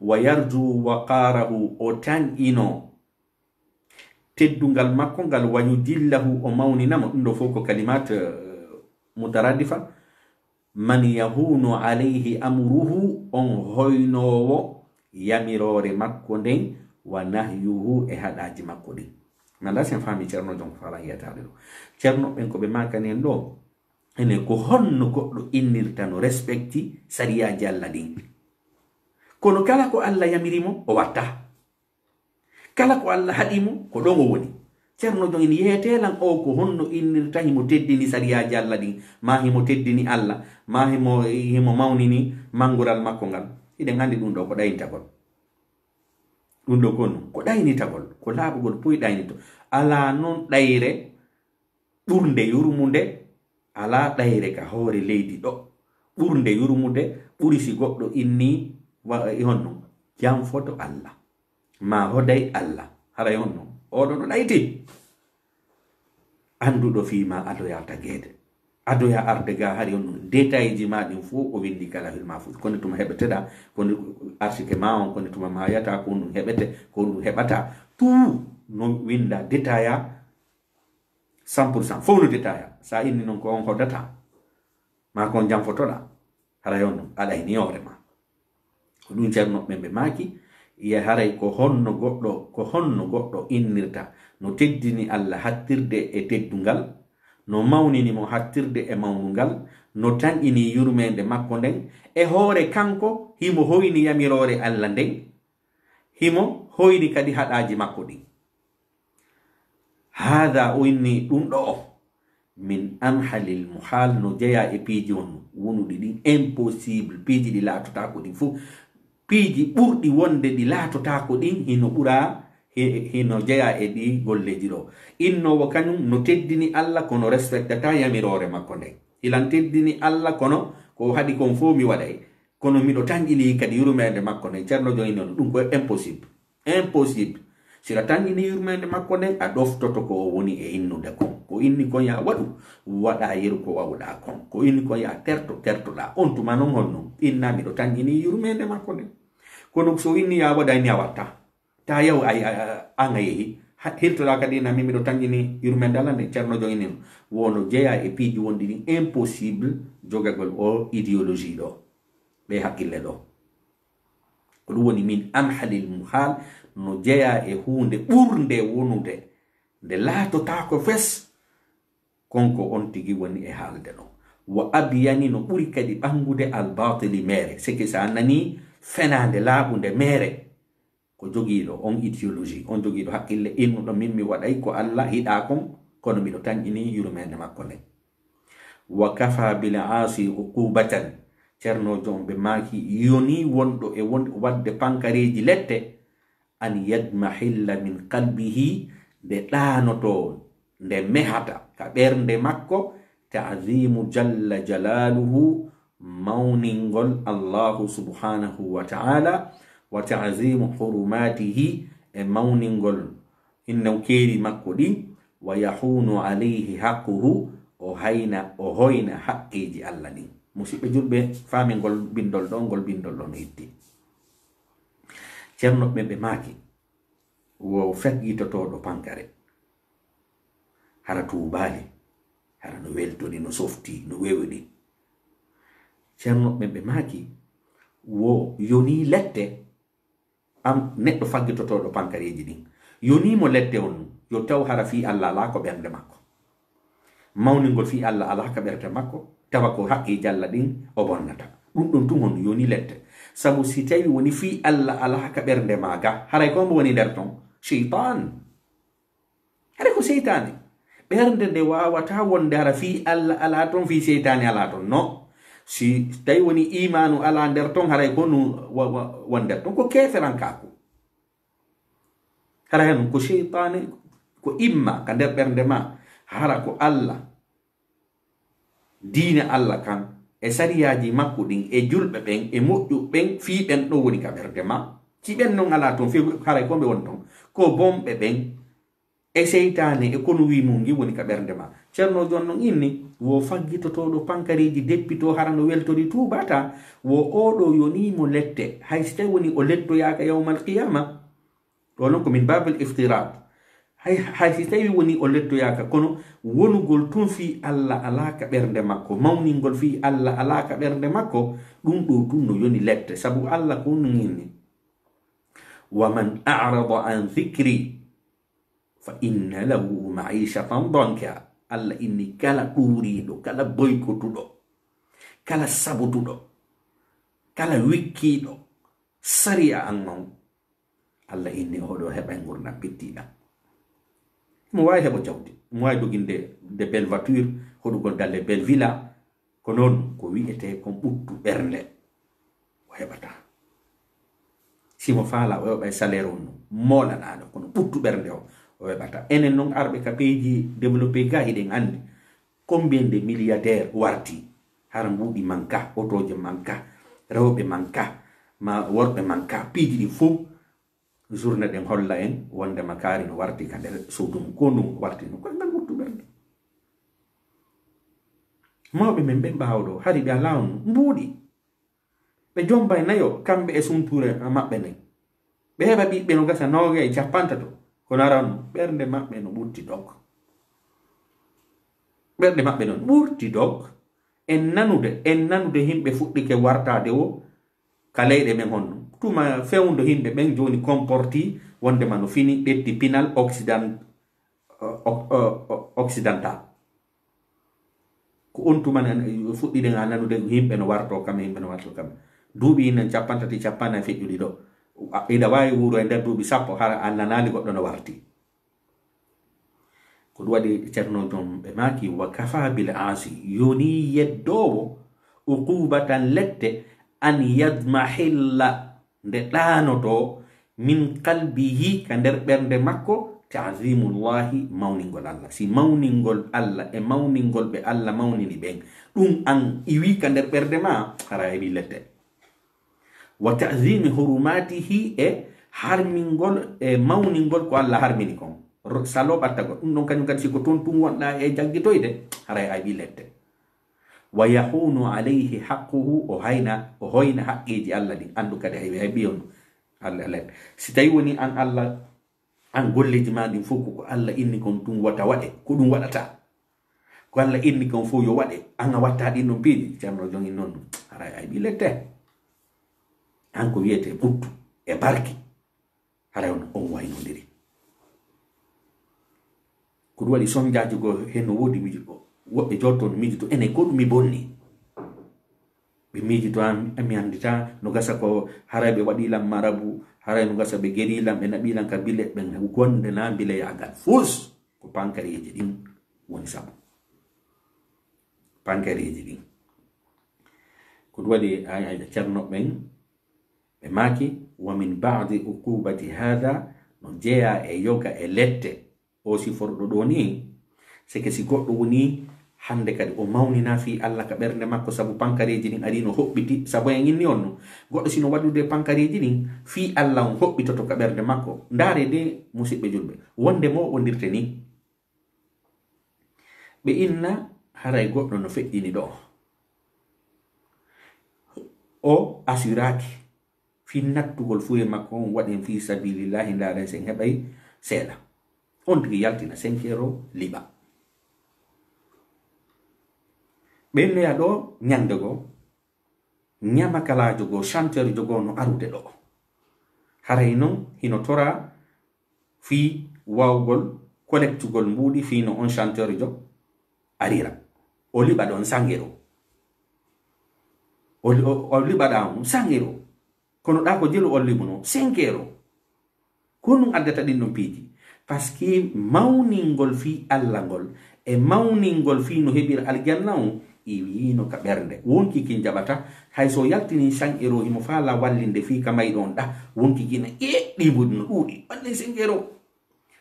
[SPEAKER 1] wa yarju waqarahu o tan'ino teddungal makko ngal wa yudillahu o mawninamo ɗum ɗo fof ko kalimat euh, mutaradifa man yahunu alayhi amruhu on hoynowo yamirore makko nden wa nahyuhu e haɗaji makko ɗin nanda sen fami ceerno jon ko fala yiyata ɗe ɗo ceerno ɓen ko ɓe makani en ɗo ene ko honno goɗɗo innirta no respecti sariyaji allah ɗin kono kala ko allah yamirimo o watta kala ko allah haɗimo ko ɗon o woni ceerno jon en yeetelan o ko honno innirta himo teddini sariyaji allah ɗin ma himo teddini allah ma himo mawnini mangural makko ngal iɗen anndi ɗum ɗo ko ɗaynitagol ɗum ɗo kon ko ɗaynitagol ko laaɓugol poyi ɗaynito ala noon ɗayre ɓurnde yurmunde alaa ɗayre ka hoore leydi ɗo ɓurnde yurmude ɓuri si goɗɗo inni eh, honno janfoto allah ma hoday allah haray honno oɗo ɗo ɗayti annduɗo fiima adoyata geede adoya arde ga hari honno detailji ma ɗin fo o windi kala filma fo kone tuma heɓeteɗa kone arsike ma on kone tuma ma yata ko ɗum heɓete ko ɗum heɓata tout no winda detailla 100% fof no detaya sa inni noon ko on hoddata ma ko on janfotoɗa haray on noon aɗa heni orema ko ɗum ceernoɓɓe ɓe maaki ye haray ko honno goɗɗo ko honno goɗɗo innirta no teddini allah hattirde e teddungal no mawnini mo hattirde e mawnungal no tanƴini yurmede makko nden e hoore kanko himo hoyni yamirore allah nden himo hoyni kadi haɗaji makko ɗin haha o inni ɗum ɗo o min anhalil muhal no jeya e piiji wonno wonuɗi ɗin impossible piiji ɗi laatotako ɗin fuu piiji ɓurɗi wonde ɗi laatotako ɗin hino ɓura hino jeya e ɗi golleji ɗo innowo kañum no teddini allah kono respectata yamirore makko nde hilan teddini allah kono ko haɗi kon fo mi waɗay kono miɗo tan ƴili kadi yurumede makko nde ceerno joyinono ɗum koye impossible impossible sira tanini yurmede makko nden a ɗoftoto ko o woni e innude kon ko inni kon ya waɗu waɗa yeru ko wawɗa kon ko inni kon ya terto tertoɗa on tuma non hon non inna miɗo tanini yurmede makko nden kono so inni ya waɗa ni a watta ta yaw a an a yehi hirtoɗa kadi nami miɗo tanini yurmede ala nde ceerno jo inin wono jeeya e piiji wondi ni impossible jogagol o idéologie ɗo ɓe hakkille ɗo ko ɗum woni min amhalil muhal no jeya e hunde ɓurde wonude nde laatotako fes konko on tigi woni e haalde non wa abiyani no ɓuri kadi ɓangude albatili mere seki sa nani fenade laaɓude mere ko jogiiɗo on idéologie on jogiiɗo hakqille innuɗo min mi waɗay ko allah hiɗa kon kono miɗo tañƴini yurmede makko nden wa kafa bil asi uqubatan ceernojo on ɓe maaki yoni wonɗo e wonde wadde pankareji lette an yadmahilla min kalbihi nde ɗanoto nde mehata ka ɓernde makko taadimu jalla jalaluhu mawningol allahu subhanahu wa taala wa taadimu hurumatihi e mawningol innaw keeri makko ɗi wa yahunu alayhi haqquhu o hayna o hoyna haqqiji allah ɗin musidɓe juɗɓe faamingol bindol ɗo ngol bindol ɗo no yitti ceerno ɓe ɓe maaki wo faggitotoɗo pankare hara tubaali hara no weltoni no softi no wewni ceerno ɓe ɓe maaki wo yoni lette am neɗɗo faggitotoɗo pankareji ɗin yonimo lette on yo taw hara fi allah ala ko ɓerde makko mawningol fi allah ala ko ɓerde makko tawa ko haqqiji allah ɗin o bonnata ɗum ɗon tumon yoni lette sabu si tawi woni fi allah alahaka ɓernde maga haray ko mo woni nder ton sheitan hara ko seitane ɓernde nde wawata wonde hara fi allah ala ton fi seitane ala ton no si tawi woni imanu ala nder ton haray ko nu wonder ton ko keferan kaku hara hen ko sheitane ko imma ka nder ɓernde ma hara ko allah dina allah kan e sariyaji makko ɗin e julɓe ɓen e moƴƴu ɓen fi ɓen ɗo woni ka ɓerde ma ci ɓen non ala toon fihaaray e ko ɓe won ton ko bomɓe ɓen e seytane e kono wimu gi woni ka ɓerde ma ceerno joni non inni wo faggitotoɗo pankareji deppito hara no weltori tubata wo oɗo yonimo lette hay so tawi woni o lettoyaka yawmal qiyama to non ko min babel iftirade haysi tawi woni o leddoyaka kono wonugol toon fi allah alaka ɓernde makko mawningol fi allah alaka ɓernde makko ɗum ɗo tun no yoni leɗde saabu allah ko woninginni wa man arada an hicri fa inna lahu maishatan donka allah inni kala ɗuuriɗo kala boykotuɗo kala sabutuɗo kala wikkiɗo sari a an on allah inni oɗo heɓa gurna bittiɗan mo wawi heɓo jawdi mo wawi joguinde de belle voiture hoɗugol galle belle villa ko noon ko wiyete kon ɓuttu ɓernde o heɓata simo faala o heɓaɓa salaire on no molanaɗo kono ɓuttu ɓernde o o heɓata enen noon arɓe ka peyji développé ga hiɗen andi combien de milliardaire warti har mbuuɗi manka otoje manka rewɓe manka ma worɓe manka piiji ɗi fof journé ɗen holla en wondema kaari no warti ka nder suudum ko ndum warti no koye ngal wurtu ɓerde mawɓe men ɓe mbawɗo hari ɓe alawn mbuuɗi ɓe jomba e nayo kamɓe e sumture maɓɓe nayi ɓe heɓa ɓiɓɓe no gasa nooge e cappanta to kono aran ɓernde maɓɓe no ɓurti dok ɓernde maɓɓe noon ɓurti dok en nanude en nanude himɓe fuɗɗike wartade o ka leyɗe ɓen honno tuma fewdo yimɓe ɓen joni comporti wondema no fini ɓetti pinal occident uh, uh, uh, occidental ko on tumane fuɗɗiɗen a nanude yimɓe no warto kam yimɓe no warto kam duuɓi inen capantati capana e feƴƴuɗi ɗo ida wawi wuuro e nder duuɓi sappo ha annanali goɗɗo no warti ko ɗum waɗi ceernojon ɓe maki wa kafa bil asi yoni yeddowo uqubatan lette an yadmahilla nde ɗanoto min kalbihi ka nder ɓernde makko tazimullahi mawningol allah si mawningol allah e mawningol ɓe allah mawnini ɓen ɗum an iwi ka nder ɓerde ma hara heɓi lette wa tazimi hurumatihi e harmingol e mawningol ko allah harmini kon salo ɓatta go ɗum ɗon kañum kadi siko toon tum wonɗa e jaggitoyde haray a heɓi lette wa yahunu alayhi haqquhu o hayna o hoyna haqqiji allah ɗi andu kadi hay ɓiyonu allah led si tawi woni an allah an golleji ma ɗin fof koko allah inni kon ɗum wata waɗe ko ɗum waɗata ko allah inni kon fof yo waɗe ana watta ɗin non piiji ceerno jongi noon ara ay ɓi lette an ko wiyete ɓuttu e barki ara on on waynodiri ko ɗum waɗi somjaji go henno woodi wijo o mi mi ene ekyotto mimijito ena ikodu mibonni andita no gasa ko harabe wadi lam marabu harabe no haray nogasa ɓe gerilam ɓe naɓilam ka bile ɓe na bile ya yagal fus ko pankari pankareje ɗin woni sab pankari pankareje ɗin ko wadi ay ay waɗi ben ɓe maki wa min badi uqubati hadha no jeeya e yoka e lette o siforɗo ɗo ni se ke si goddo woni hande kadi o mawnina fi allah ka ɓernde makko sabu pankareji ɗin ari no hoɓɓiti sabu en inni on no goɗɗo sino waɗude pankareji ɗin fi allah on hoɓɓitoto ka ɓernde makko ndaare de musidɓe julɓe wonde mo wondirte ni ɓe inna haray goɗɗo no feƴƴini ɗo o assuraki fi nattugol fu e makko on waɗen fi sabilillahi ndaren sen heɓay seeɗa on tigi yaltina senkero liɓa ɓenneya ɗo ñande go ñamakalajo go chanteur jogo no arude ɗo haray noon hino tora fi wawgol collectugol mbuɗi fi no on chanteur jo arira o liɓa ɗon sangero o liɓaɗamu sangero kono ɗa ko jelu ollimuno sengero ko ɗum addata ɗin ɗon piiji par ce que mawningol fi allah ngol e mawningol fi no heɓira aljanna o iwino ka ɓerde wonkikin jaɓata hay so yaltini san ero imo fa la wallinde fi ka mayɗon ɗa wonkikina eɗɗibudi no ɗuuɗi wanni sengero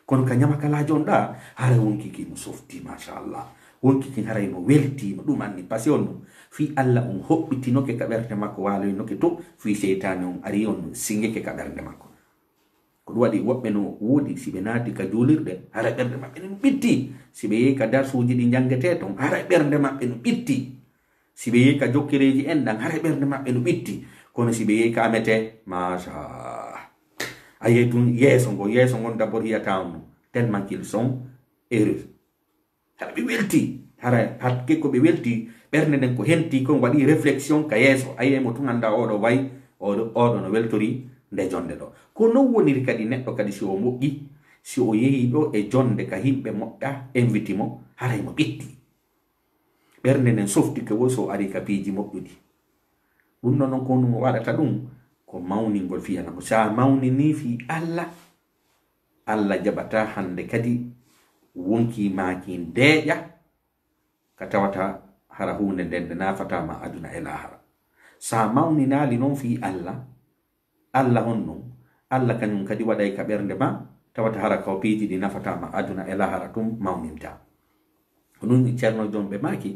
[SPEAKER 1] kono ka ñama kalajon ɗa hara wonkiki mo softi machallah wonkikin haray mo weltimo ɗum anni par ce on no fi allah on hoɓɓitinoke ka ɓerde makko waloynoke to fi seytane on ari on no singeke ka ɓerde makko ɗum waɗi woɓɓe no woodi si ɓe naati ka juulirɗe hara ɓernde maɓɓe no ɓitti si ɓe yehi ka darsuji ɗi jangete ton hara ɓernde maɓɓe no ɓitti si ɓe yehi ka jokkireji en ɗan hara ɓernde maɓɓe no ɓitti kono si ɓe yehi ka amete machallah a yehi tun yeeso ngon yeeso ngon d' abord hiyatanu tel ma qil son heureux hara ɓe welti hara hat kekko ɓe welti ɓernde nden ko henti kon waɗi réflexion ka yeeso a yehi mo tun annda oɗo way oɗo oɗo no weltori nde jonde ɗo ko non woniri kadi neɗɗo kadi si o moƴƴi si o yehi ɗo e jonde ka himɓe moƴƴa inviti mo haray mo ɓetti ɓernde nden softike wo so o ari ka piiji moƴƴuɗi ɗum ɗo noon ko nu mo waɗata ɗum ko mawningol fiyanamo saa mawni ni fi allah allah jaɓata hande kadi wonki maki deeƴa ka tawata hara hunde nden ɓe nafatama aduna e lahara saa mawninali noon fi allah allah on non allah kañum kadi waɗay ka ɓernde ma tawata hara kaw piiji ɗi nafatama aduna e lahara tum mawnimta onum ceerno jon ɓe maaki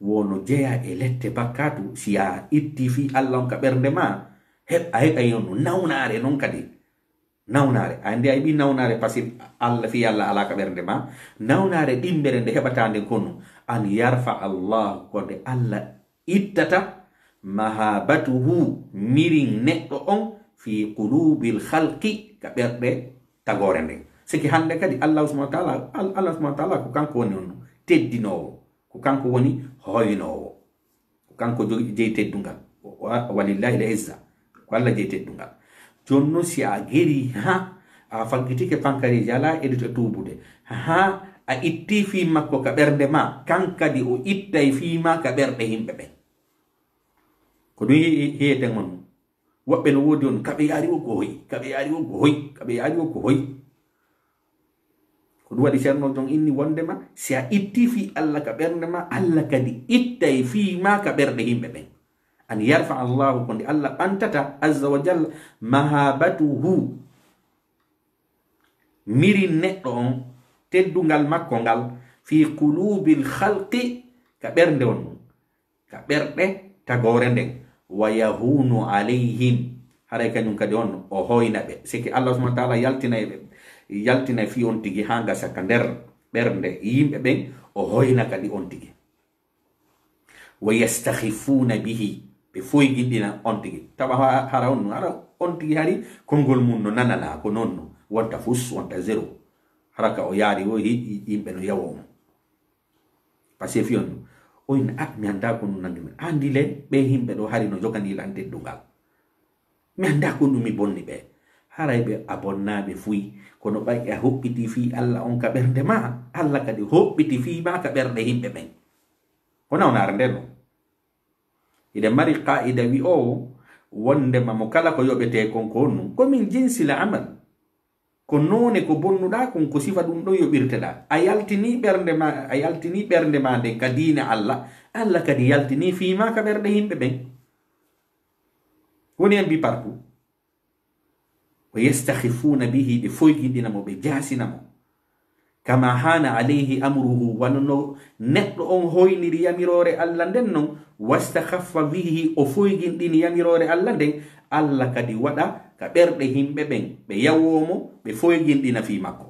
[SPEAKER 1] wono jeeya e lette bakkatu si ya itti fi allah on ka ɓernde ma a heɓayonno nawnare non kadi nawnare a ndi ayi ɓi nawnare pasi allah fi allah ala ka ɓernde ma nawnare ɗimbere nde heɓata nde konno an yarfa allah konde allah ittata mahabatuhu mirin neɗɗo on fi qulubil khalqi ka ɓerɗe tagore nden siki hande kadi allah subahana taala allah subahana taala ko kanko woni on teddinowo ko kanko woni hoynowo ko kanko jeyi teddungal walillahi l izza ko allah jeyi teddungal jonnon si a geri ha a faggitike fankariji ala edito tubude ha a itti fimakko ka ɓerde ma kankadi o ittay fima ka ɓerɗe yimɓe ɓe ko ɗum hiyeten onnu woɓɓe no woodi on kaɓe yaari wo ko hoyi kaɓe yaari wo ko hoyi kaɓe yaari wo ko hoyi ko ɗum waɗi ceerno jon inni wondema si a itti fi allah ka ɓerde ma allah kadi itta e fiima ka ɓerde yimɓe ɓen an yarfa allahu ko nde allah ɓantata azza wa jalla mahabatuhu mirin neɗɗo on teddungal makko ngal fi kulubi lhalqi ka ɓerde on ɗum ka ɓerɗe tagore nden wa yahunu alayhim haray kañum kadi on o hoyna ɓe siki allah subahana taala yaltinay e ɓe yaltinay fi on tigi ha gasaka nder ɓernde yimɓe ɓen o hoyna kadi on tigi wa yastahifuna bihi ɓe foy guiɗɗina on tigi tawa hara on hara on tigi hari konngol mum no nanana ko nonno wonta fus wonta zéro haraka o yaari o yimɓe no yawo on par ce que fi on oyin at mi annda ko ɗum nanndumi anndi le ɓe himɓe ɗo hari no jogani lanteddungal mi annda ko ɗumi bonni ɓe haray ɓe abonnaɓe fuyi kono ɓay a hoɓɓiti fi allah on ka ɓerde ma allah kadi hoɓɓiti fi ma ka ɓerde himɓe ɓen honawnare nde ɗo iɗen mari qa'ida wi o wondema mo kala ko yoɓete konko on nu komin jinsila amal ko none ko bonnuɗa kon ko sifa ɗum ɗo yoɓirteɗa a yaltini ɓerde ma a yaltini ɓerde ma nden ka diina allah allah kadi yaltini fima ka ɓerɗe yimɓe ɓen woni en mbi partout wa yestahifuna bihi ɓe foyguiɗinamo ɓe jasinamo kama hana alayhi amruhu wanono neɗɗo on hoyniri yamirore allah nden non wastahaffa bihi o foyguinɗini yamirore allah nden allah kadi waɗa ka ɓerɗe himɓe ɓen ɓe yawomo ɓe foyginɗina fi makko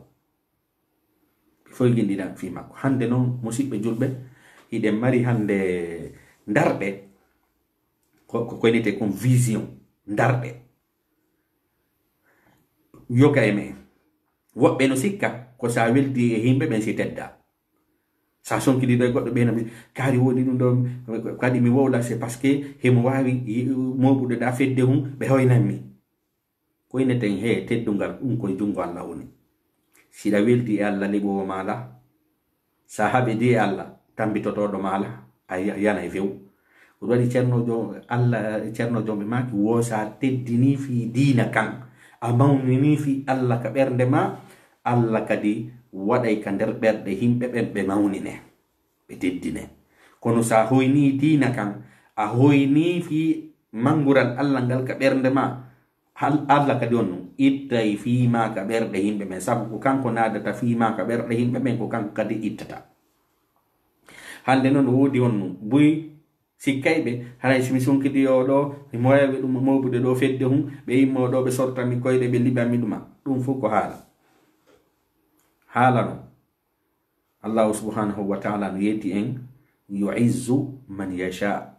[SPEAKER 1] ɓe foyginɗina fi makko hande noon musidɓe julɓe hiɗen mari hande darɗe ko koynete kon vision darɗe yoga e men woɓɓe no sikka ko sa weldi e himɓe ɓen si tedda sa sonkiɗiɗo e goɗɗo ɓeenami kaari woni ɗum ɗo kadi mi wowla c'est par ce que hemo wawi moɓuɗo ɗa fedde hum ɓe hoynanmi ko ineten he teddungal ɗum koye jungo allah woni siɗa weldi e allah liɓowo maɗa sa haɓe di e allah tambitotoɗo maɗa a yana e few koɗum waɗi ceernojo allah ceerno jomɓe maki wo sa teddini fi dina kan a mawnini fi allah ka ɓernde ma allah kadi waɗay ka nder ɓerɗe himɓe ɓen ɓe mawnine ɓe teddine kono sa hoyni dina kan a hoyni fi manguran allah ngal ka ɓerndema allah kadi on non ittay fimaka ɓerɗe yimɓe ɓen sabu ko kanko nadata fimaka ɓerɗe yimɓe ɓen ko kanko kadi ittata hande noon woodi on non buy sikkayɓe haray somi sunkidiyo ɗo mo wawi ɗum mobude ɗo fedde hum ɓe yimmo ɗo ɓe sortami koyɗe ɓe liɓanmi ɗuma ɗum fof ko haala haala non allahu subhanahu wa taala no yetti en yuizzu man yacha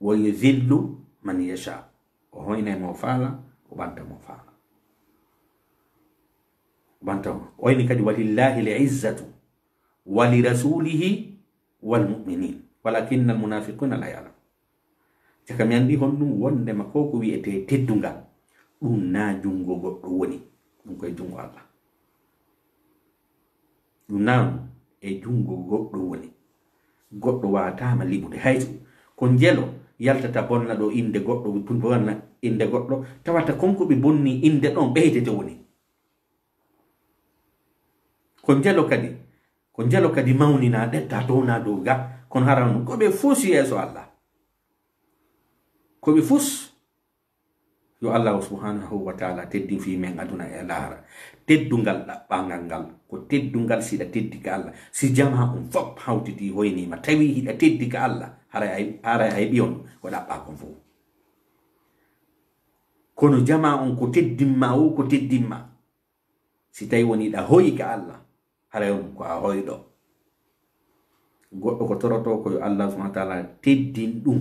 [SPEAKER 1] wa yudillu man yacha ohoinemo fala o ɓantamo fala o ɓantamo oyni kadi walillahi li lizzatu walirasulihi walmuminin walakinna almunafiquna la yalam caka mi anndi hon ɗum wondema ko ko wi'ete teddungal ɗum na junngo goɗɗo woni ɗum koye junngo allah ɗum nan e jungo e goɗɗo woni wa watama liɓude hayso ko njelo yaltata bonna ɗo inde goɗɗo bonna inde goɗɗo tawata konkoɓe bonni inde ɗon ɓeydete woni ko jalo kadi ko jalo kadi mawnina ɗetta towna dow ga kono haranu koɓe fus yeeso allah koɓe fus yo allahu subhanahu wa taala teddi fi men aduna e laara teddungal ɗaɓɓangal ngal ko teddungal siɗa teddi ka allah si jama on fop hawtiti hoynima tawi hiɗa teddi ka allah haray a heɓi on ko ɗaɓɓakon fo kono jama on ko teddinma o ko teddinma si tawi woniɗa hoyi ka allah haray on ko a hoyɗo goɗɗo ko toroto koyo allah subana taala teddin ɗum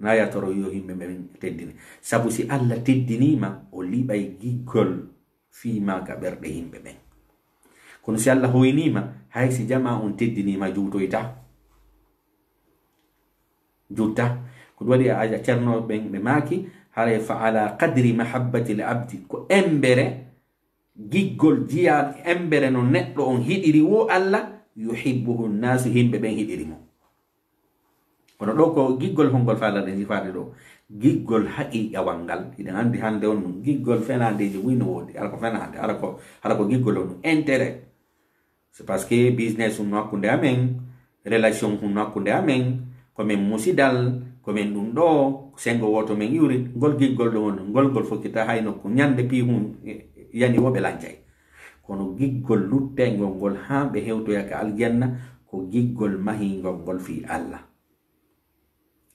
[SPEAKER 1] naya toro yo himɓe ɓe teddini sabu si allah teddinima o liɓay giggol fimaga ɓerɗe himɓe ɓen kono si allah hoynima hay si jama on teddinima jutoyta jutta ko ɗum waɗi a ceernoo ɓen ɓe maaki hara e fa ala qadri mahabbati l abdi ko embere giggol jiyal embere no neɗɗo on hiɗiri wo allah yuhibbuhu nnasu yimɓe ɓen hiɗiri mo kono ɗo ko giggol honngol faalaɗe jifaade ɗo giggol haqiƴa walngal iɗen anndi hannde on ɗum giggol fenandeji wino woodi ala ko fenande ala ko hala ko giggol on ɗum intérét c'est par ce que business hunno hakkunde amen relation hunno hakkunde amen komin musidal komin ɗum ɗo sengo woto min iwri ngol giggol ɗo won ngolgol fokkita hay nokku ñande pihum e, yani woɓe lancay kono giggol luttaygol ngol ha ɓe hewtoya ka aljanna ko giggol mahigol ngol fi allah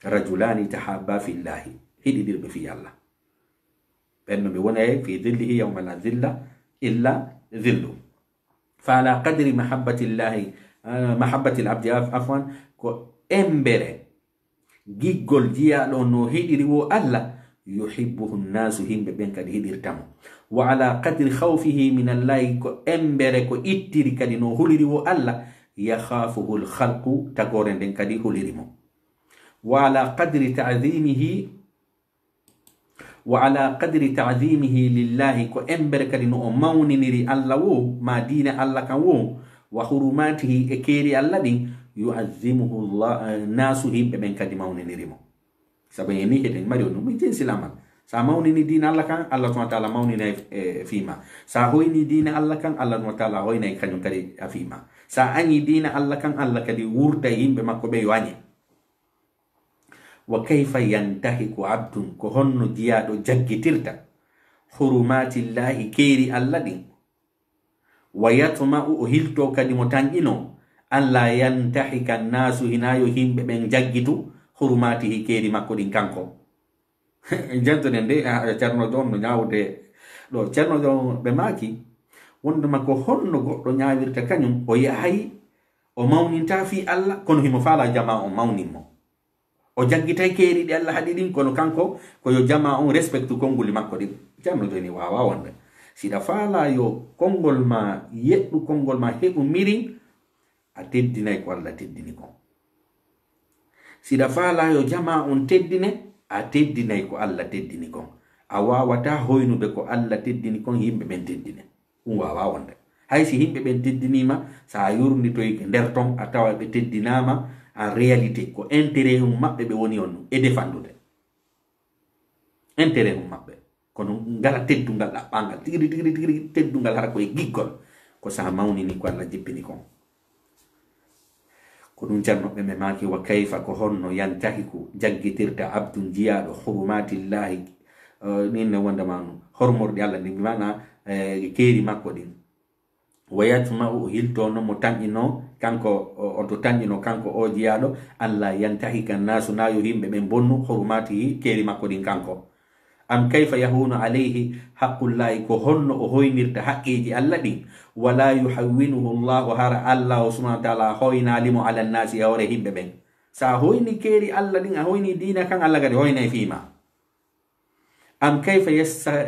[SPEAKER 1] rajulani tahaba fillahi hiɗiɗirɓe fi allah ɓenno mi wona fi dillihi yawma la zilla illa zillu fa ala qadri mahabbati llahi ah, mahabbati labdi afwan embere giggol jiyaɗo no heɗiri wo allah yuhibbuhu nnasu himɓe ɓen kadi heɗirtamo wa ala kadiri khawfihi min allahi ko embere ko ittiri kadi no huliri wo allah yakhafuhu lhalqu tagore nden kadi hulirimo wa ala kadiri tadimihi wa ala kadiri tadimihi lillahi ko embere kadi no o mawniniri allah wo ma dina allah kan wo wa hurumatihi e keeri allah ɗin yuazimuhu eh, nasu yimɓe ɓen kadi mawninirimo saabu en ni heɗen mari on ɗumi jin silamal sa mawnini dina allah kan allah suba taala mawnina e eh, fima sa hoyni dina allah kan allah suba taala hoynayi kañum kadi a fima sa añi dina allah kan allah kadi wurda yimɓe makko ɓe yo añe wa kayfa yantahiku abdun ko honno jiyaɗo jaggitirta hurumatillahi keeri allah ɗin wa yatma'u o hilto kadi mo tanƴino an la yantahika nnasu hinayo himɓe ɓen jaggitu hurmati hi keeri makko ɗin kanko jantone nde ceerno jon no ñawde ɗo ceerno jon ɓe maaki wonde makko holno goɗɗo ñawirta kañum o yahayi o mawninta fi allah kono himo faala jama o mawninmo o jaggitay keeri ɗi allah haɗi ɗin kono kanko koyo jama on respectu konngoli makko ɗin ceerno joni wawa wonde siɗa faala yo konngol ma yeɗɗu konngol ma heɓu mirin a teddinayi ko allah teddini ko siɗa faalayo jama on teddine a teddinayi ko allah teddini kon a wawata hoynude ko allah teddini kon yimɓe ɓen teddine ɗum wawa wonde hay si yimɓe ɓen teddinima sa yurdi toy nder ton a tawa ɓe teddinama en réalité ko intérêt um maɓɓe ɓe woni onɗum e defandude intérêt um maɓɓe kono ngala teddugal ɗaɓɓangal tigri tigri tigri teddugal hara koye giggol ko sa mawnini ko allah jippini kon koɗum carno me maki wa kayfa ko honno yantahiku jaggitirta abdun jiyaɗo hurumatillahi eh, nin ne wondamanu hormorɗe allah ndi mana eh, keeri makko ɗin wa o hiltono mo tanƴino kanko eh, oto tanƴino kanko o jiyaɗo allah yantahika nasu nayo himɓe ɓe bonnu hurumati keeri makko ɗin kanko am kayfa yahunu alayhi haqqullahi ko honno o hoynirta haqqeji allah ɗin wala yuhawinuhu llahu hara allah o subhana wa taala hoynalimo ala nnasi yawre e himɓe ɓen sa a hoyni keeri allah ɗin a hoyni dina kan allah kadi hoyna e fima am kayfa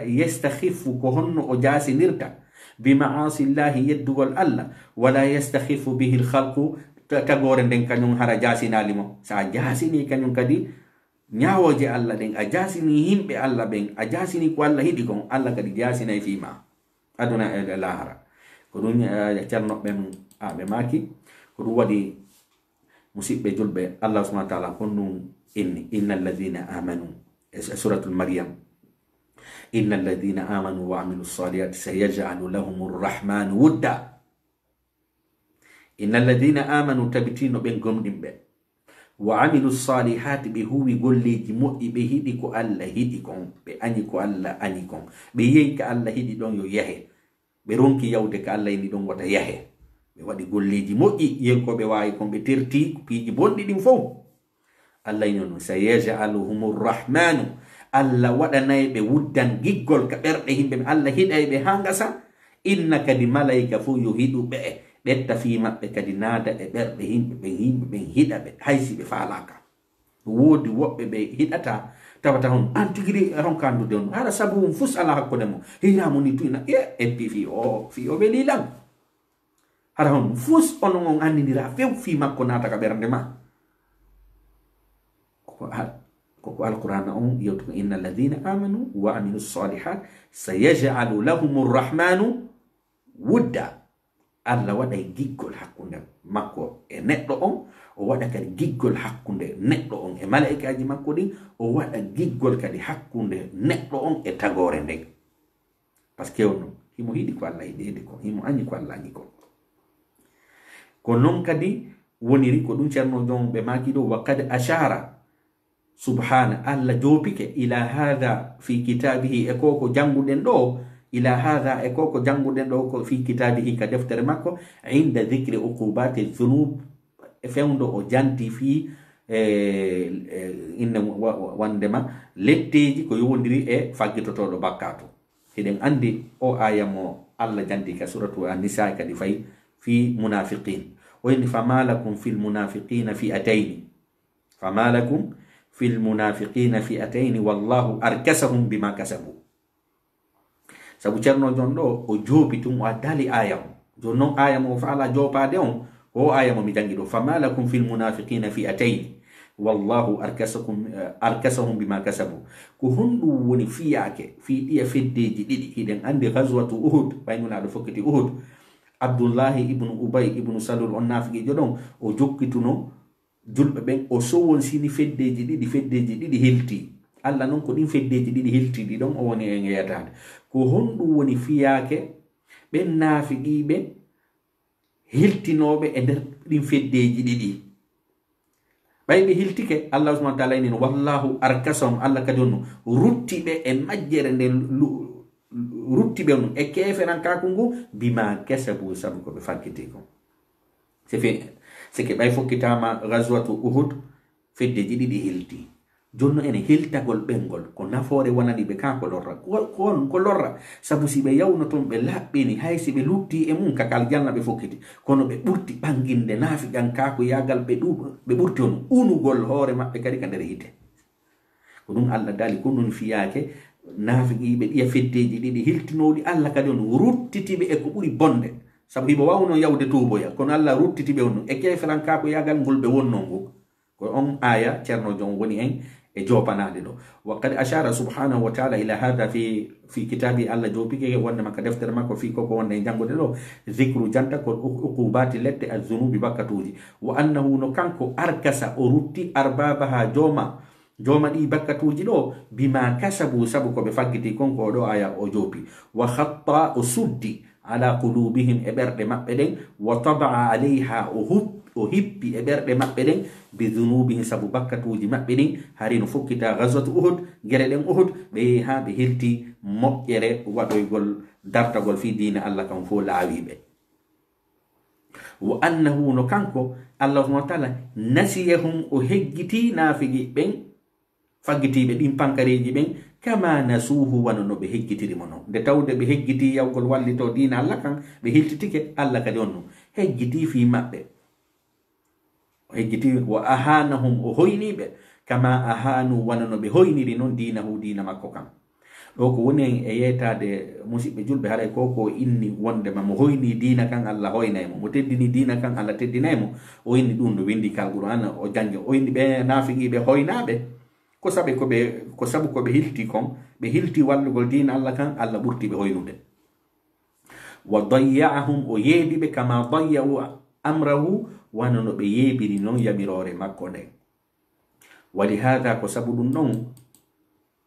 [SPEAKER 1] yestakhiffu ko honno o jasinirta bi maasi llahi yeddugol allah wala yestakhiffu bihi lhalqu tagore nden kañum hara jasinalimo sa jasini kañum kadi ñawoje allah ɗen a jasini himɓe allah ɓen a jasini ko allah hiɗi kon allah kadi jasinay fima aduna e lahara ko ɗum e, e, carnoɓɓe mum aɓe maki ko ɗum waɗi musiɓɓe julɓe allah subahana taala kon ɗum inni inna alladina amanu suratul mariam inna alladina amanu wa amilu lsalihati sayajalu lahum rrahmanu wudda inna alladina amanu tabitinoɓen gomɗinɓe wa amilu salihati ɓe huwi golleji moƴƴi ɓe hiɗi ko allah hiɗi kon ɓe añi ko allah añi kon ɓe yehi ka allah hiɗi ɗon yo yahe ɓe ronki yawde ka allah yini ɗon wata yahe ɓe waɗi golleji moƴƴi yenkoɓe wawi kon ɓe terti piiji bonɗi ɗin fof allah yino non sa yajaaluhum rrahmanu allah waɗanayi ɓe wuddan giggol ka ɓerɗe yimɓe allah hiɗayɓe ha gasa inna kadi malayika fo yo hiɗuɓe ɓedda fi maɓɓe kadi naada e ɓerɗe yimɓe ɓen yimɓe ɓen hiɗa ɓe haysi ɓe faalaka woodi woɓɓe ɓe hiɗata tawata hon an tigiri ronka andude on haɗa sabu um fus ala hakkude mo hiramo ni tuina e epi fi o fi o ɓe lilan haɗa hon fus onon on anndidira few fi makko naata ka ɓernde ma koko alqurana on yewtuko inna alladina amanu wa aminu lsalihat sayajalu lahum arrahmanu wudda allah waɗa e giggol hakkunde makko e neɗɗo on o waɗa kadi giggol hakkunde neɗɗo on e malaikaji makko ɗin o waɗa giggol kadi hakkunde neɗɗo on e tagore nde par ce que onon himo yiɗi ko allah yiɗede kon himo añi ko allah añi kon ko noon kadi woniri ko ɗum ceerno jon ɓe maki ɗo wakad achara subhana allah jopike ila hatha fi kitabihi e koko janguɗen ɗo ila haha e koko janguɗen ɗo ko fi kitabihi ka deftere makko inda dicre uqubati zunub e fewdo o janti fi e, e, inne wondema letteji ko yowodiri e faggitotoɗo bakkato heɗen andi o aya mo allah janti ka suratu anisa kadi fay fi munafiqin oyni famalakum fi lmunafiqina fiataini famalakum fi lmunafiqina fiataini wallahu arkasahum bima kasabu sabu ceerno jon ɗo o joobi tun o addali aya mo jon noon aya mo o fa ala jopade on o aya mo mi jangi ɗo fama lakum fi lmunafiqina fi'ataini wallahu eh, arkasahum bima kasabu ko honɗum woni fiyake fi ɗiya feddeji ɗiɗi hiɗen andi gaswatu uhud ɓaynunaɗo fokkiti uhud abdoullahi ibnu ubay ibnu salul on nafiqijo ɗon o jokkituno julɓe ɓen o sowon sini feddeji ɗiɗi feddeji ɗiɗi helti allah noon ko ɗin feddeji ɗiɗi hiltiɗi ɗon o woni e yeytade ko honɗum woni fiyaake ɓen naafiɗiɓe hiltinoɓe e nder ɗin feddeji ɗiɗi ɓay ɓe hiltike allah subahana taala inin wallahu arkasahum allah kadi honno ruttiɓe e majjere nde ruttiɓe on e keferan kaku ngu bima kesabu sabu koɓe fankitiko sefe sike ɓay fokkitama gaswatu uhud feddeji ɗiɗi hilti jonno ene hiltagol bengol ko nafoore wonani ɓe ka ko lorra kon ko lorra sabu si ɓe yawno toon ɓe laɓɓini hay si lutti e mum kakal janna ɓe fokkiti kono ɓe ɓurti ɓanginde naafi ɗan kako yagal ɓe ɓe ɓurti on unugol hoore maɓɓe kadi ka nder hite ko ɗum allah dali kon non fiyake naafiqiɓe ɗiya feddeji ɗiɗi hiltinoɗi allah kadi on ruttitiɓe e ko ɓuri bonde sabu hiɓe wawno yawde tuboya kono allah ruttitiɓe on e keferan kako yagal ngol ɓe wonno ngo ko on aya ceernojo on en e jopanade ɗo wakkadi achara subhanahu wa taala ila hada fi fi kitabi allah jopikeke wonde makko deftere makko fi koko wonde e jangude ɗo zicru janta ko uqubati lette azunubi wakkat uji wa annahu no kanko arkasa o rutti arbaba ha joma joma ɗi bakkat uji ɗo bima kasabu saabu koɓe faggiti konko ɗo aya o jopi wa hatta o suddi ala qulubihim e ɓerɗe maɓɓe ɗen wa taba aleyha o huppi o hippi e ɓerɗe maɓɓe ɗen bi dunubihin sabu bakkatuji maɓɓe ɗin hari no fukkita gazwat uhud gere ɗen uhud ɓe yehi ha ɓe hirti moƴƴere waɗoygol dartagol fi dina allah kam fo laawiɓe wo annahu no kanko allah subahana taala nasiyahum o heggiti naafigi ɓen faggitiɓe ɗin pankareji ɓen kama nasuhu wano no ɓe heggitirimo non nde tawde ɓe heggiti yawgol wallito dina allah kan ɓe hiltitike allah kadi on no heggiti fi maɓɓe egiti wa ahanahum o hoyniɓe kama ahanu wana no ɓe hoyniri noon dinahu dina makko kam ɗo ko woni e yeytade musidɓe julɓe haray ko ko inni wondema mo hoyni dina kan allah hoynaymo mo teddini dina kan allah teddinaymo o inni ɗum ɗo windi kalɓuro an o jange o inni ɓe nafiqiɓe hoynaɓe ko saɓe koɓe ko saabu koɓe hilti kon ɓe hilti wallugol dina allah kan allah ɓurti ɓe hoynude wa dayyaahum o yeeɓiɓe kama dayyahu amrahu wana no ɓe yeɓiri non yamirore makko nden walihaha ko sabu ɗum non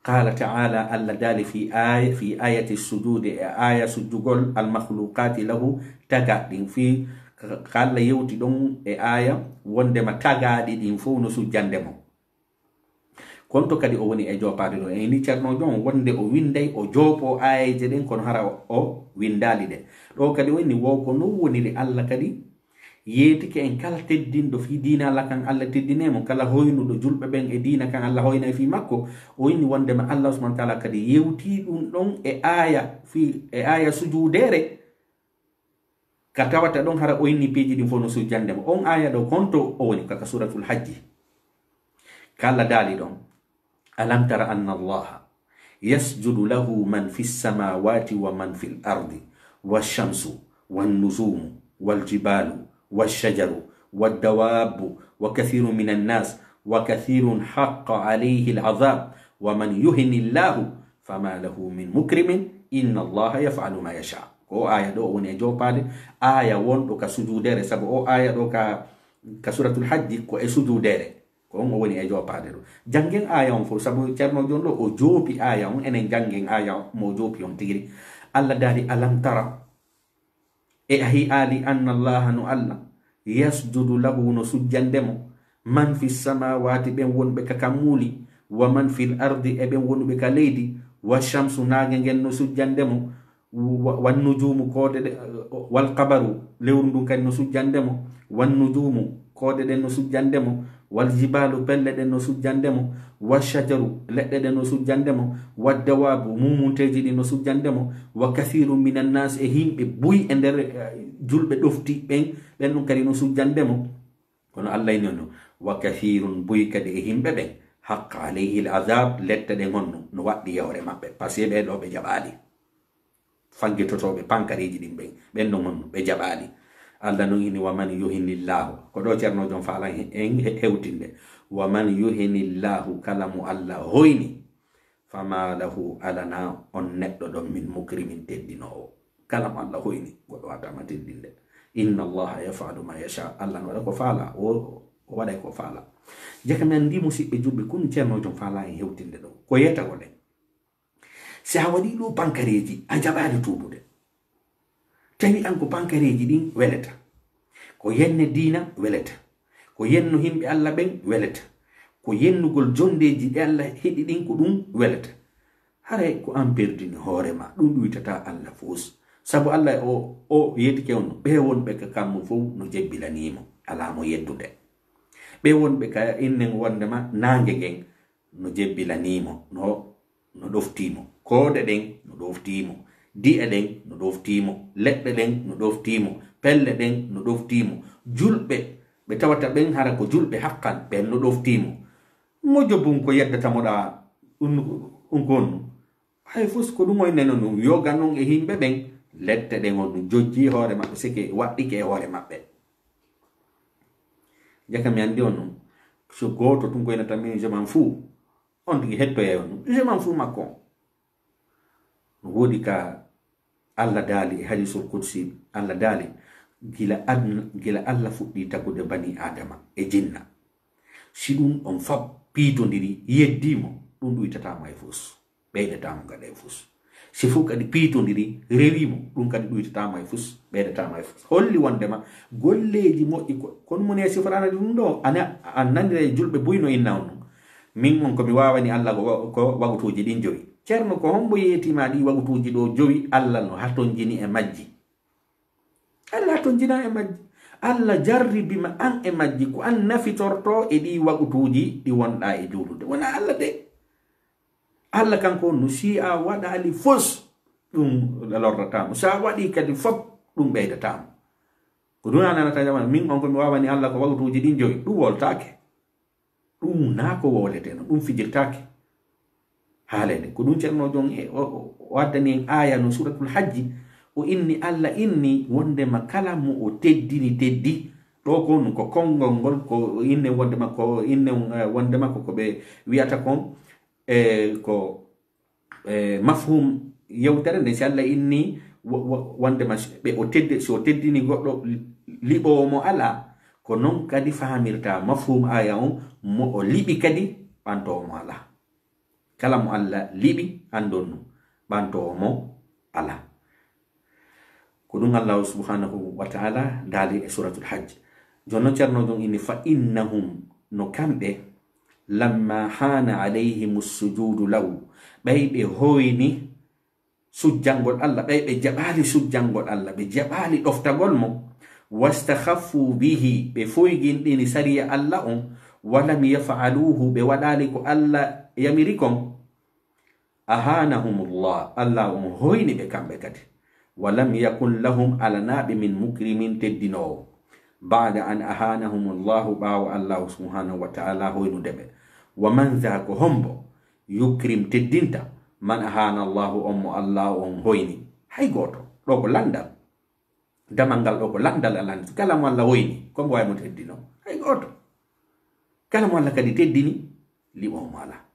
[SPEAKER 1] qala taala allah dali fi ayati sujude e aya sujjugol almahlukati lahu taga ɗin fi ko allah yewti ɗon e aya wondema tagaɗi ɗin fof no sujjande mo konto kadi o woni e jopade ɗo eni ceerno jon wonde o winday o jopo ayeje ɗen kono hara o windali ɗe ɗo kadi wonni wo ko non woniri allah kadi yeetike en kala teddinɗo fi dina allah kan allah teddinemo kala hoynuɗo julɓe ɓen e dina kan allah hoyna e fi makko o yinni wondema allah subahana taala kadi yewti ɗum ɗon e aya fi e aya sujudere ka tawata ɗon hara o yinni peeji ɗin fof no sujjandema on aya ɗo konto o woni kaka suratul hajji kala daali ɗon alam tara anna allaha yasjudu lahu man fi lsamawati wa man fi l ardi waalshamsu waalnujumu waaljibalu والشجرو والدواب وكثير من الناس وكثير حق عليه العذاب ومن يهن الله فما له من مكرم إن الله يفعل ما يشاء o aya ɗo woni e jopade aya wonɗo ka sujudere saabu o aya ɗo ka ka suratul hajji ko e sujudere ko on o woni e jopade ɗo jangguen aya on fof saabu ceerno joni ɗo o joopi aya on enen jangguen aya mo joopi on tigui ri allah daari alam tara e a hi'aali annallaha no allah yasjudu lahu no sujjandemo man fi samawati ɓen wonɓe ka kam muuli wa man fi l ardi e ɓen wonɓe ka leydi wa shamsu naage ngen no sujjandemo wannujumu kooɗe ɗe wal kabaru lewru ndu kadi no sujjandemo wannujumu kooɗe ɗen no sujjandemo wal jibalu pelle ɗen no sujjandemo wa sajaru leɗɗe ɗe no sujjandemo wa dawabu mumunteji ɗi no sujjandemo wa kahiru minannas e himɓe buyi e nder e, julɓe ɗofti ɓen ɓen ɗum kadi no sujjandemo kono allah nono wa kahirun buyi kadi e himɓe ɓen haqa alayhi ladab leɗɗe ɗe gonno no waɗɗi yewre maɓɓe par ce ɓe ɗo ɓe jaɓali faggitotoɓe pankareji ɗin ɓen ɓen no gonno ɓe jaɓali allah noon hini waman yuhinillahu ko ɗo ceernojon faalan en hewtinde e, waman yuhinillahu kala mo allah hoyni fama lahu alana on neɗɗo ɗon min mukrimin teddinowo kala mo allah hoyni goɗo watama teddinde inna allaha yafalu ma yasha allah no waɗa ko faala o waɗa ko faala jaka mi andi musidɓe julɓe kun ceernojon faala en hewtinde ɗo ko yeta ko ɗen si a waɗi ɗo bankareji a jaɓani tubude tawi an ko pankareji ɗin weleta ko yenne diina weleta ko yennu himɓe allah ɓen weleta ko yennugol jondeji ɗe allah heɗi ɗin ko ɗum weleta haray e ko an perdini hoorema ɗum ɗuwitata allah fous sabu allah o o yeti kewno ɓe wonɓe ka kammu fof no jebbilanimo alamo yeddude ɓe wonɓe ka innen wondema nange gen no jebbilanimo no no ɗoftimo koode ɗen no ɗoftimo di'e ɗen no ɗoftimo leɗɗe ɗen no ɗoftimo pelle ɗen no ɗoftimo julɓe ɓe tawata ɓen hara ko julɓe hakkal ɓen no ɗoftimo mojobum ko yeddatamoɗa ungonnu ay fus ko ɗum oyneno ɗum yoga non e himɓe ɓen leɗɗe ɗen on ɗum jojji e hoore maɓɓe sike waɗɗike e hoore maɓɓe jaka mi anndi on non so goto tun koynata min jeman fou on tigi hettoyay on ɗum e jeman fou makko no woodi ka allah daali e hadisul kudsi allah daali gila an gila allah fuɗɗi tagude bani adama e jinna si ɗum on fa piitodiri yeddimo ɗum ɗuytatama e fos ɓeydatamo gaɗa e fos si fo kadi piitodiri rewimo ɗum kadi ɗuytatama e fos ɓeydatama e fos holli wondema golleji moƴƴi kono mone sifarana ɗum ɗo a nandira e julɓe boyno innawnu min on komi wawani allah ko wagutuji ɗin joyi ceerno ko hombo yeetima ɗi wawtuji ɗo jowi allah no haton jini e majji allah haton jina e majji allah jarribima an e majji ko an nafitorto e ɗi wawtuji ɗi wonɗa e juulude wona allah de allah kanko no si'a waɗali fos ɗum lorratamo sa waɗi kadi fop ɗum ɓeydatamo ko duna nanata jaman min on ko mi wawani allah ko wawtuji ɗin joyi ɗum woltake ɗum na ko woleteno ɗum fijirtake haalede ko ɗum ceerno jon e waddani en aya no suratul hajji o inni allah inni wondema kala mo o teddini teddi ɗo kon ko konngol ngol ko inne wondema ko inne eh, wondema ko ko ɓe wiyata kon e ko e mafhum yewtere nde si allah inni wondema ɓe o tedd so o teddini goɗɗo liɓowo mo ala ko noon kadi famirta mafhum aya on mo o liɓi kadi ɓantowo mo ala kala mo allah liɓi andonno ɓantowo mo ala ko ɗum allahu subhanahu wa taala dali e suratul hajj jonno ceerno ɗum inni fa innahum no kamɓe lamma hana alayhim sujudu law ɓay ɓe hoyni sujjangol allah ɓay ɓe jaɓali sujjangol allah ɓe jaɓali ɗoftagol mo wastahaffu bihi ɓe foyguinɗini sariya allah on walam yafaluhu ɓe waɗali ko allah yamiri kon ahanahum llah allah on hoyni ɓe kamɓe kadi walam yakun lahum alanaɓe min mukrimin teddinowo bada an ahanahum llahu ɓawo allahu subhanahu wa taala hoynudeɓe wa man za ko hombo yukrim teddinta man ahana llahu on mo allah on hoyni hay goto ɗo ko landal damal ngal ɗo ko landal alan kala mo allah hoyni komo wawi mo teddino hay goto kala mo allah kadi teddini liɓomo ala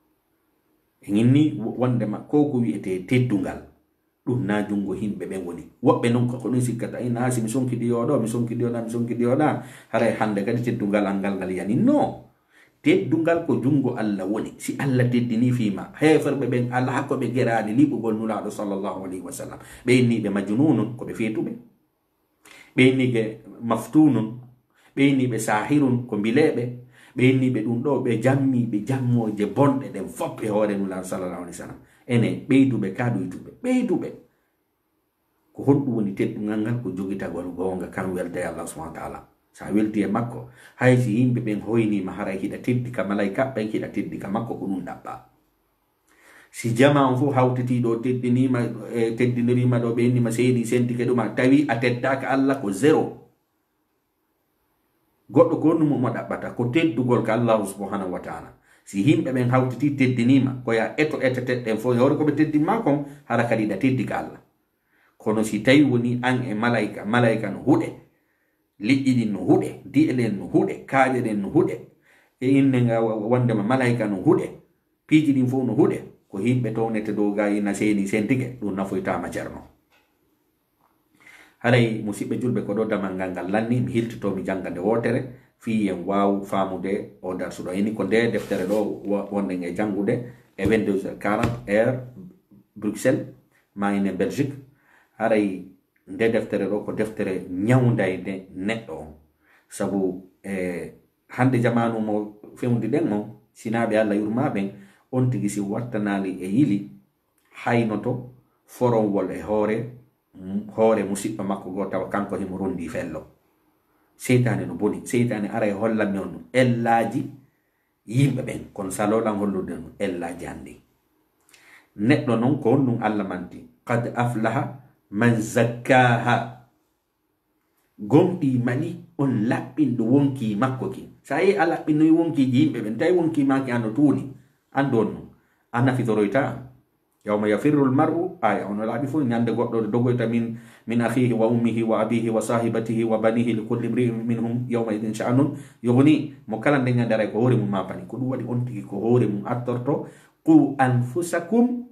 [SPEAKER 1] enen ni wondema ko ko wiyete teddungal ɗum na jungo himɓe ɓe woni woɓɓe noon ko ɗum sikka ta ina si mi sonkidi yoɗo mi sonkidi yoɗa mi sonkidi yoɗa hara hande kadi teddungal angal ngal yani no teddungal ko jungo allah woni si allah teddini fima heferɓe ɓen allah hakko ɓe gerani liɓugol nulaɗo sallllahu alayhi wa sallam ɓe inniɓe majununon koɓe fetuɓe ɓe inniɓe maftunon ɓe inniɓe sahirun ko bileɓe ɓe inni ɓe ɗum ɗo ɓe jammi ɓe jammoje bonɗe ɗe voppi hoore nulaɗo sallallahu alih sallam ene ɓeyduɓe kaaɗoytuɓe ɓeyduɓe ko honɗum woni teddungal ngal ko jogitagol goonga kan welde allah subahana taala sa weldi e makko haysi yimɓe ɓen hoynima haray hiɗa teddi ka malaikaɓɓe en hiɗa teddi ka makko ko ɗum ɗaɓɓa si jama on fof hawtitiɗo teddinima e teddinirima ɗo ɓe innima seedi sentike ɗuma tawi a teddaka allah ko zéro goɗɗo gonnumo mo ɗaɓɓata ko teddugol ka allahu subahanahu wa taala si yimɓe ɓen hawtiti teddinima koya eto etteteɗɗen fo yewre koɓe teddinma kon hara kadi ɗa teddi ka allah kono si tawi woni an e malaika malaika no huɗe liƴƴi ɗin no huɗe diɗeɗen no huɗe kaaƴe ɗen no huɗe e inne nga wondema malaika no huɗe piiji ɗin fo no huɗe ko yimɓe townete dow gayina seeni sentike ɗum nafoytama jarno haray musidɓe julɓe ko ɗo damal ngal ngal lanni mi hiltito mi janga nde wotere fi en waw famude o darsu ɗo heni ko nde deftere ɗo wonɗen e jangude e 2 2 40 air bruxelles ma ene belgique haray nde deftere ɗo ko deftere ñawdayde neɗɗo on saabu e hande jamanu mo fewdi ɗen on sinaɓe allah yurmaɓen on tigui si wattanali e yili haynoto forowol e hoore Hmm? hoore musiɓɓe makko go tawa kanko himo rondi fello seytane no boni seytane ara e hollanmi on ɗum ellaji yimɓe ɓen kono salolan hollude ɗum ellaji hannde neɗɗo noon ko honɗum allah manti qad aflaha man zakkaha gonɗi mani on laɓɓinɗo wonki makko kin so yi a laɓɓinoyi wonkiji yimɓe ɓen tawi wonkimaki anno tuuni anndu on nu a nafitoroyta am yawma yafirru l maru aya ono laaɓi fo ñande goɗɗo o dogoyta min min ahihi wa ummihi wa abihi wa sahibatihi wa banihi li kulli mri minhum yawma idin chanun yoni mo kala nde ñande aray ko hoore mum ma bani ko ɗum waɗi on tigi ko hoore mum attorto qu anfusakum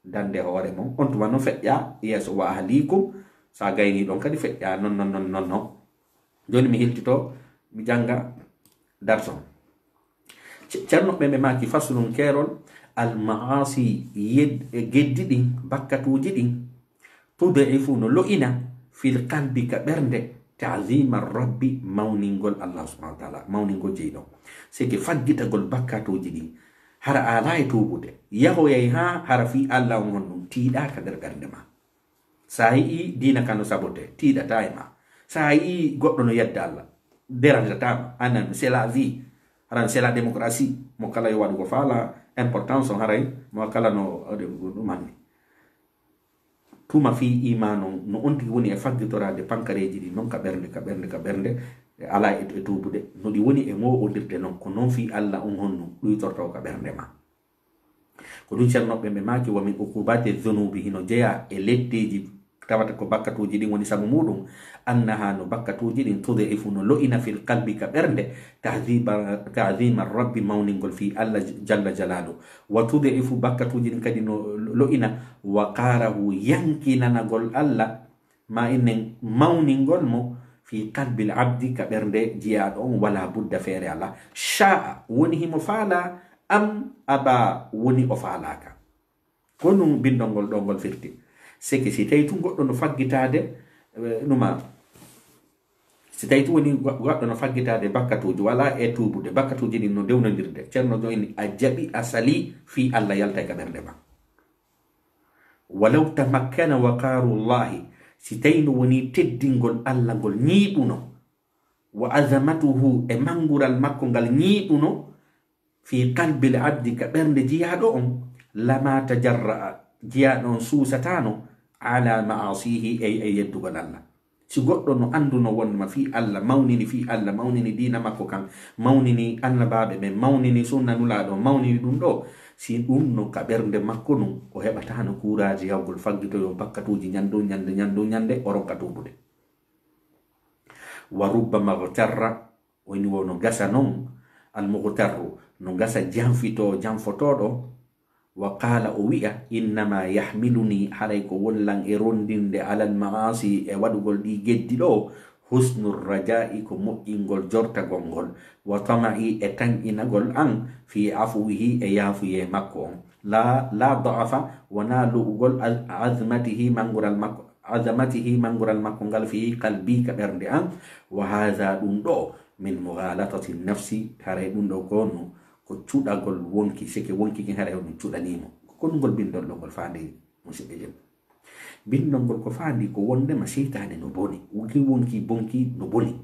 [SPEAKER 1] dande hoore mum on tuma noon feƴƴa yeeso wa ahlikum sa gayni ɗon kadi feƴƴa non non non non non joni mi hiltito mi janga darson ceernoɓɓe ɓe maki fasulum keerol almaasi geddiɗi bakkatuuji ɗin tudifu no lo'ina fil qalbi ka bernde ta'zima rabbi mawningol allah subhanahu wa taala mawningol jeyɗo seke faggitagol bakkatuuji ɗin hara alaye tubude yahoyay ha hara fi allah on ɗum tiiɗaka nder ɓernde ma sa yi'i dina kano sabote tiiɗata e ma sa no yedda allah derandatama anan c'est la vie demokrasi c'est mo kala yo waɗugo importance on haray mo kala no ɗumanni tuma fi iman on no on tigi woni e faggitorade pankareji ɗi noon ka ɓernde ka ɓernde ka ɓernde e ala e, e tubude no ɗi woni e ngo odirde noon ko noon fi allah on honno ɗuytortoo ka ɓernde ma ko ɗum ceernoɓɓe ɓe maki wamin ukubate zonubi hino jeeya e letteji tawata ko bakkatuji ɗin woni sabu muɗum annaha no bakkatuji ɗin tudaifu no lo'ina fil qalbi ka ɓernde tahdima rabbi mawningol fi allah jalla jalalu wa tudaifu bakkatuji ɗin kadi no lo'ina wa qarahu yankinanagol allah ma innen mawningol mo fi qalbi labdi ka ɓernde jiyaɗo on wala budda feere ala sha'a woni himo faala am aba woni o faalaka ko num bindol ngol ɗo ngol firti seki si tawi tun goɗɗo no faggitade numa e, si tawi tun woni goɗɗo no faggitade bakkatuji wala e tubude bakkatuji ɗin no dewnodirde ceerno joni a jaɓi a sali fi allah yalta e ka ɓerde ma walaw tamakkana wakarullahi si tawino woni teddingol allah ngol ñiiɗuno wa azamatuhu e mangural makko ngal ñiiɗuno fi qalbil abdi ka ɓernde jiyaɗo on lama tajarra jiyaɗo on suusatano ala maasihi e e yeddugol allah si goɗɗo no anduno wonma fi allah mawnini fi allah mawnini dina makko kan mawnini allah baɓe ɓe mawnini sunna nulaɗo mawnini ɗum ɗo si ɗum no ka ɓernde makko nu o heɓatano kuraji yawgol faggitoyo bakkatuji ñando ñande ñando ñande o rokka tubude wa rubbama hotarra woni wono gasa non almuhotarru no gasa janfito janfotoɗo وقال أويا إنما يحملني عليك ولن إرندين على المعاصي إيه ودقل دي جدلو حسن الرجاء غول جورتا غنغل وطمعي اتن إنغل أن في عفوه إيافي مكو لا لا ضعف ونا لؤغل عظمته منغر المك عظمته منغر المكو في قلبي كبرندي أن وهذا دون من مغالطة النفس هاري دون ko cuuɗagol wonki sike wonki kin hara e heɗum cuuɗanimo kokonugol bindolɗo ngol fandi musidɓe jem bindolngol ko fandi ko wondema seytane no boni ki wonki bonki no boni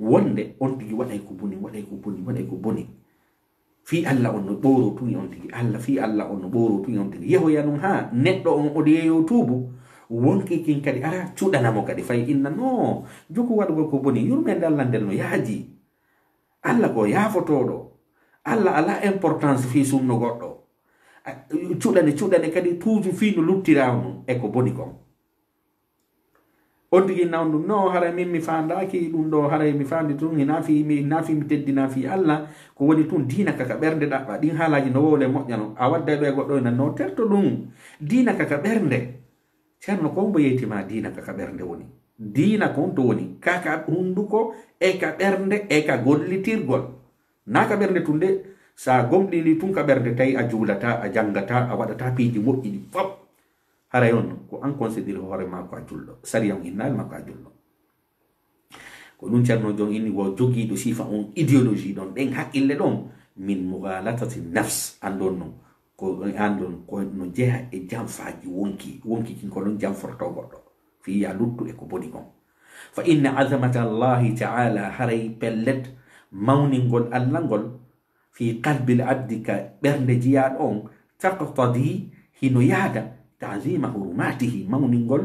[SPEAKER 1] wonde on tigi waɗay ko boni waɗay ko boni waɗay ko boni fi allah on no ɓoro tugi on tigi allah fi allah on no ɓoro tugi on tigi yehoya non ha neɗɗo on oɗi yeyo tuubu wonki kin kadi ara cuuɗanamo kadi fay inna no joku waɗugol ko boni yurmede allah nden no yaaji allah ko yaafotoɗo allah ala importance fi sumno goɗɗo cuɗane cuɗane kadi toujours fi no luttirano eko boni kon on tigui nawɗu no hara min mi fandaki ɗum ɗo hara mi fandi tun inafi e nafi mi teddina fi allah ko woni tun dina kaka ɓernde ɗaɓɓa ɗin haalaji no wowle moƴƴano a wadda ɗo e goɗɗo ena no terto ɗum dina kaka ɓernde ceerno konmbo yeytima dina kaka ɓernde woni dina kon to woni kaka hunduko e ka ɓernde e ka gollitirgol naka ɓernde tunde sa gomɗini tun ka ɓernde tawi a julata a jangata a waɗata piiji moƴƴiɗi fop haray on ko an considér hoore mako a julɗo sariyam innali makko a julɗo ko ɗum ceerno jon inni wo jogiiɗo sifa on idéologie ɗon ɗen haqqille ɗon min mogalatati nafs an ɗon non ko an ɗon ko no jeeha e janfaji wonki wonki kin ko ɗon janforto goɗɗo fiya luttu e ko boni on fa inna azamata allahi taala haray pellete mawningol allah ngol fi qalbil abdika ɓernde jiyaɗo on taqtadi hino yaada tazima hurumatihi mawningol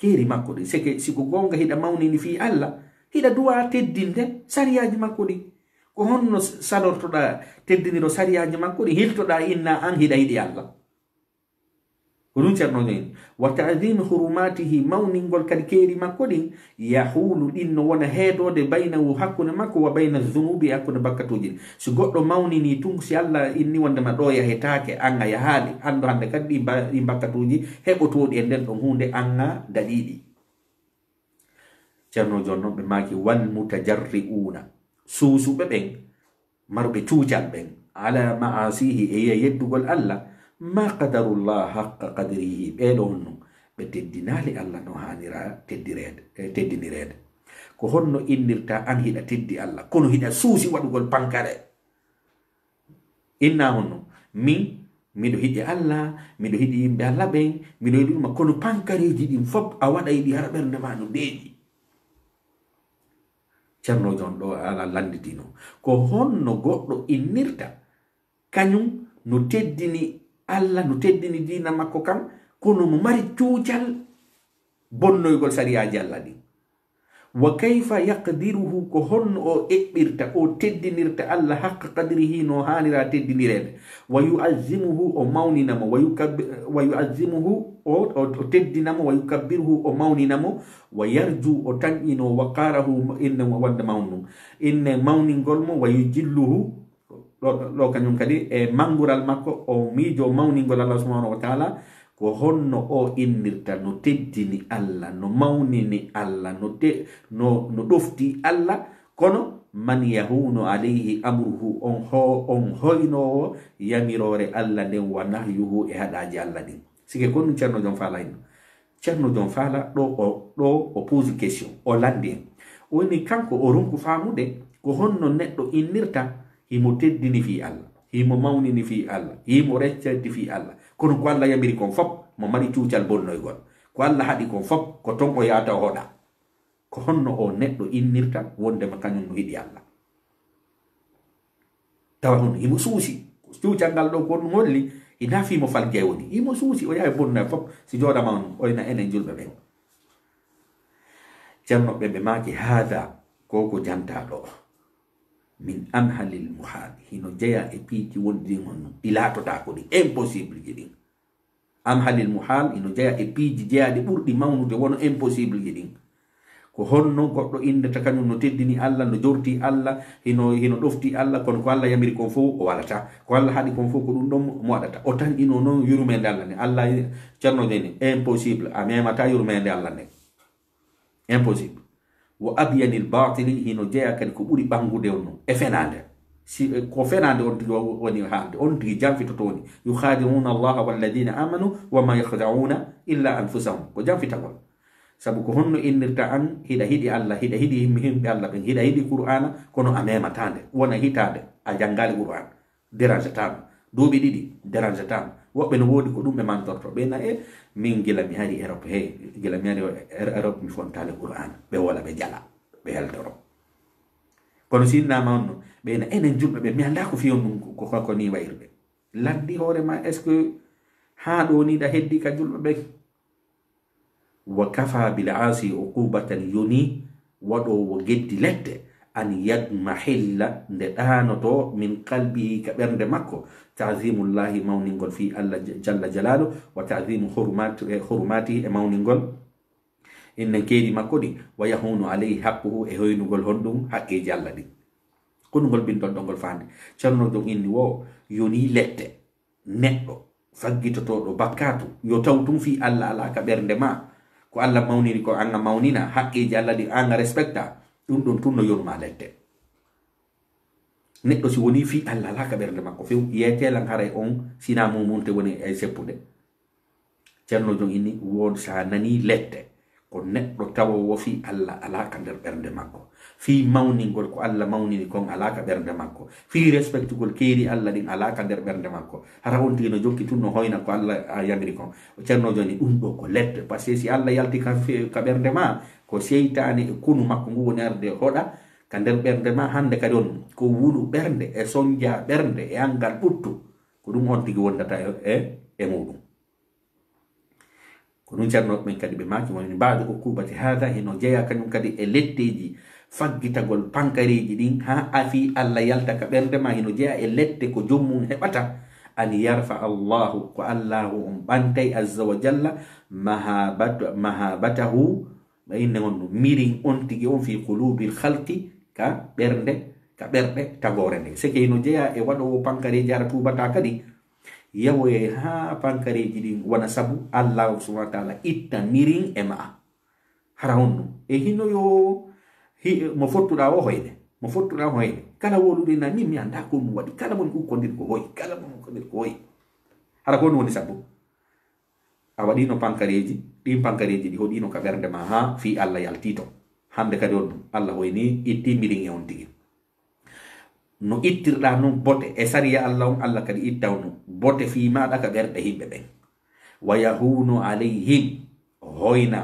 [SPEAKER 1] keri makko ɗi sike siko gonga hiɗa mawnini fi allah hiɗa duwa teddinde sariyaji makko ɗi ko honno salortoɗa teddiniro sariyaji makko ɗi hiltoɗa inna an hiɗa yiɗi allah hoɗum ceernoje en wa taadimi hurumatihi mawningol kadi keeri makko ɗin yahulu ɗin no wona heedode baynahu hakkunde makko wa bayna zunubi hakkunde bakkatuji ɗi so goɗɗo mawnini tun si allah inni wondema ɗo yahe taake an a yahaali hanndu hannde kadi ɗi bakkatuji heɓotoɗi e nden ɗon hunde an a daɗiɗi ceerno joni noon ɓe maaki wal mutajarri una suusuɓe ɓen marɓe cuucal ɓen ala maasihi e yiya yeddugol allah ma qadarullah haqqa qadirihi ɓeɗon no ɓe teddinali allah no hanira teddireede e teddinireede ko honno innirta an hiɗa teddi allah kono hiɗa suusi waɗugol pankare inna honno min miɗo hiɗi allah miɗo hiɗi yimɓe allah ɓen miɗo hiɗi ɗuma kono pankareji ɗin fof a waɗay ɗi hara ɓernde ma no ndeeƴi ceerno joon ɗo ala landitino ko honno goɗɗo innirta kañum no teddini allah no teddini dina makko kam kono mo mari cuucal bonnoygol sariyaji allah ɗi wa kayfa yaqdiruhu ko honno o eɓɓirta o teddinirta allah hakqa qadirihi no hanira teddinirede wa yuazimuhu o mawninamo wa yuazimuhu o teddinamo wa yukabbiruhu o mawninamo wa yarju o tanƴino wa qarahu inne wadde mawnu inne mawningol mo wa yujilluhu ɗo kañum kadi e manngural makko o miijo mawningol allah subahanahu wa taala ko honno o innirta no teddini allah no mawnini allah no no ɗofti allah kono man yahuno alayhi amruhu on ho on hoynowo yamirore allah nden wa nahyuhu e haɗaji allah ɗin sike ko ɗum ceerno jon faala hinno ceerno jon faala ɗo ɗo o pose question o landi hen woni kanko o ronku faamude ko honno neɗɗo innirta himo teddini fi allah himo mawnini fi allah himo reccaddi fi allah kono ko allah yamiri kon fof mo mari cuucal bonnoygon ko allah haɗi kon fof ko ton o yaata o hoɗa ko honno o neɗɗo innirta wondema kañum no hiɗi allah tawa hon himo suusi cuucal ngal ɗo kon molli ina fimo falge woni himo suusi o yawi bonnoy fof si jooɗama on oyna enen julɓe ɓen cennoɓɓe ɓe maaki haada ko ko jantaɗo min anhalil muhaal hino jeya e piiti wondiɗinon non ɗi laatotaako ɗi impossible ji ɗin anhalil muhaal hino jeya e piiji jeyaɗi ɓurɗi mawnude wono impossible ji ɗin ko honno goɗɗo indata kañum no teddini allah no jorti allah hino hino ɗofti allah kono ko allah yamiri kon fof o walata ko allah haaɗi kon fof ko ɗum ɗon mo waɗata o tan ino noon yurumede allah nde allah ceernodeni impossible a memata yurumede allah nde impossible wo abyanil batili hino jeya kadi ko ɓuri ɓangude on e fenade si ko fenade on tigi woni hande on tigi janfitoto woni yuhadiruna allaha walladina amanu wama yahdauna illa anfusahum ko janfitagol sabu ko honno innirta an hiɗa hiɗi allah hiɗa hiɗi himɓe allah ɓen hiɗa hiɗi qur'ana kono a mematande wona hitade a janngali qur'an dérange duuɓi ɗiɗi dérange woɓɓe no woodi ko ɗum ɓe mantorto ɓe na e min gila mi ari europe he gila mi ari europe mi fontale qouran ɓe wola ɓe jala ɓe heltoro kono si innama on noon ɓena enen jumɓe ɓe mi anda ko fiyon ɗum koko ni wayirɓe landi hoorema est ce que ha ɗo niɗa heddi ka julɓe ɓe wo kafa bil asi uqubatan yoni waɗowo geddi leɗde an yagmahilla nde ɗanoto min kalbihi ka ɓernde makko tahimullahi mawningol fi allah jalla jalalu wa tahimu hurmatihi e, e mawningol inne keedi makko ɗi wa yahunu alayhi haqquhu e hoynugol honɗum haqqeji allah ɗi kunugol bindolɗo ngol fande ceerno jon inni wo yoni leɗɗe neɗɗo faggitotoɗo bakkatu yo taw tum fi allah ala ka ɓernde ma ko allah mawniri ko anga mawnina haqqeji allah ɗi anga respecta ɗum ɗon tun no yonuma ledde neɗɗo si woni fi allah ala kaɓerde makko few yetelan haray on sina mumunte woni eh, e seppude ceerno jon inni won sa nani ledde ko neɗɗo tawowo fi allah ala ka nder ɓernde makko fi mawningol ko allah mawnini kon ala ka ɓernde makko fi respectugol keeri allah ɗin ala ka nder ɓernde makko hara on tigi no jokki tun no hoyna ko allah yagri kon ceerno joni ɗum ɗo ko ledde par que si allah yalti ka ɓernde ma ko seytani e kunu makko ngu woni arde hoɗa ka nder ɓernde ma hande kadi on ko wulu ɓernde e soñdia ɓernde e angal ɓuttu ko ɗum on tigi wondata e, e, e muɗum ko ɗum carnoɓe ɓen kadi ɓe maki woni mbaɗo okkubati hada heno jeeya kañum kadi e letteji faggitagol pankareji ɗin ha afi allah yalta ka ɓerndema heno jeeya e lette ko jommum heɓata an yarfa allahu ko allahu on ɓantay azza wa jalla mahabatahu mahabata ba yinne gonno mirin on tigi on fi kulubil halki ka ɓerde ka ɓerɗe tagore nde se kei no jeeya e waɗowo pankareji ara tubata kadi yawoye ha pankareji ɗin wona sabu allah subahana taala itta mirin e ma'a hara honno e hinoyo mo fottuɗa o hoyde mo fottuɗa hoyde kala woluɗena min mi anda komu waɗi kala moni ukkodir ko hoy kala moni ukkodir ko hoy hara ko no woni sabu a waɗino pankareji ɗin pankareji ɗi hoɗino ka ɓerde ma ha fi allah yaltito hande kadi on allah hoyni itti mbiɗin e on tigi no ittirɗa noon bote e sariya allah on allah kadi ittawno bote fi maɗa ka ɓerɗe himɓe ɓen wa yahunu alayhim hoyna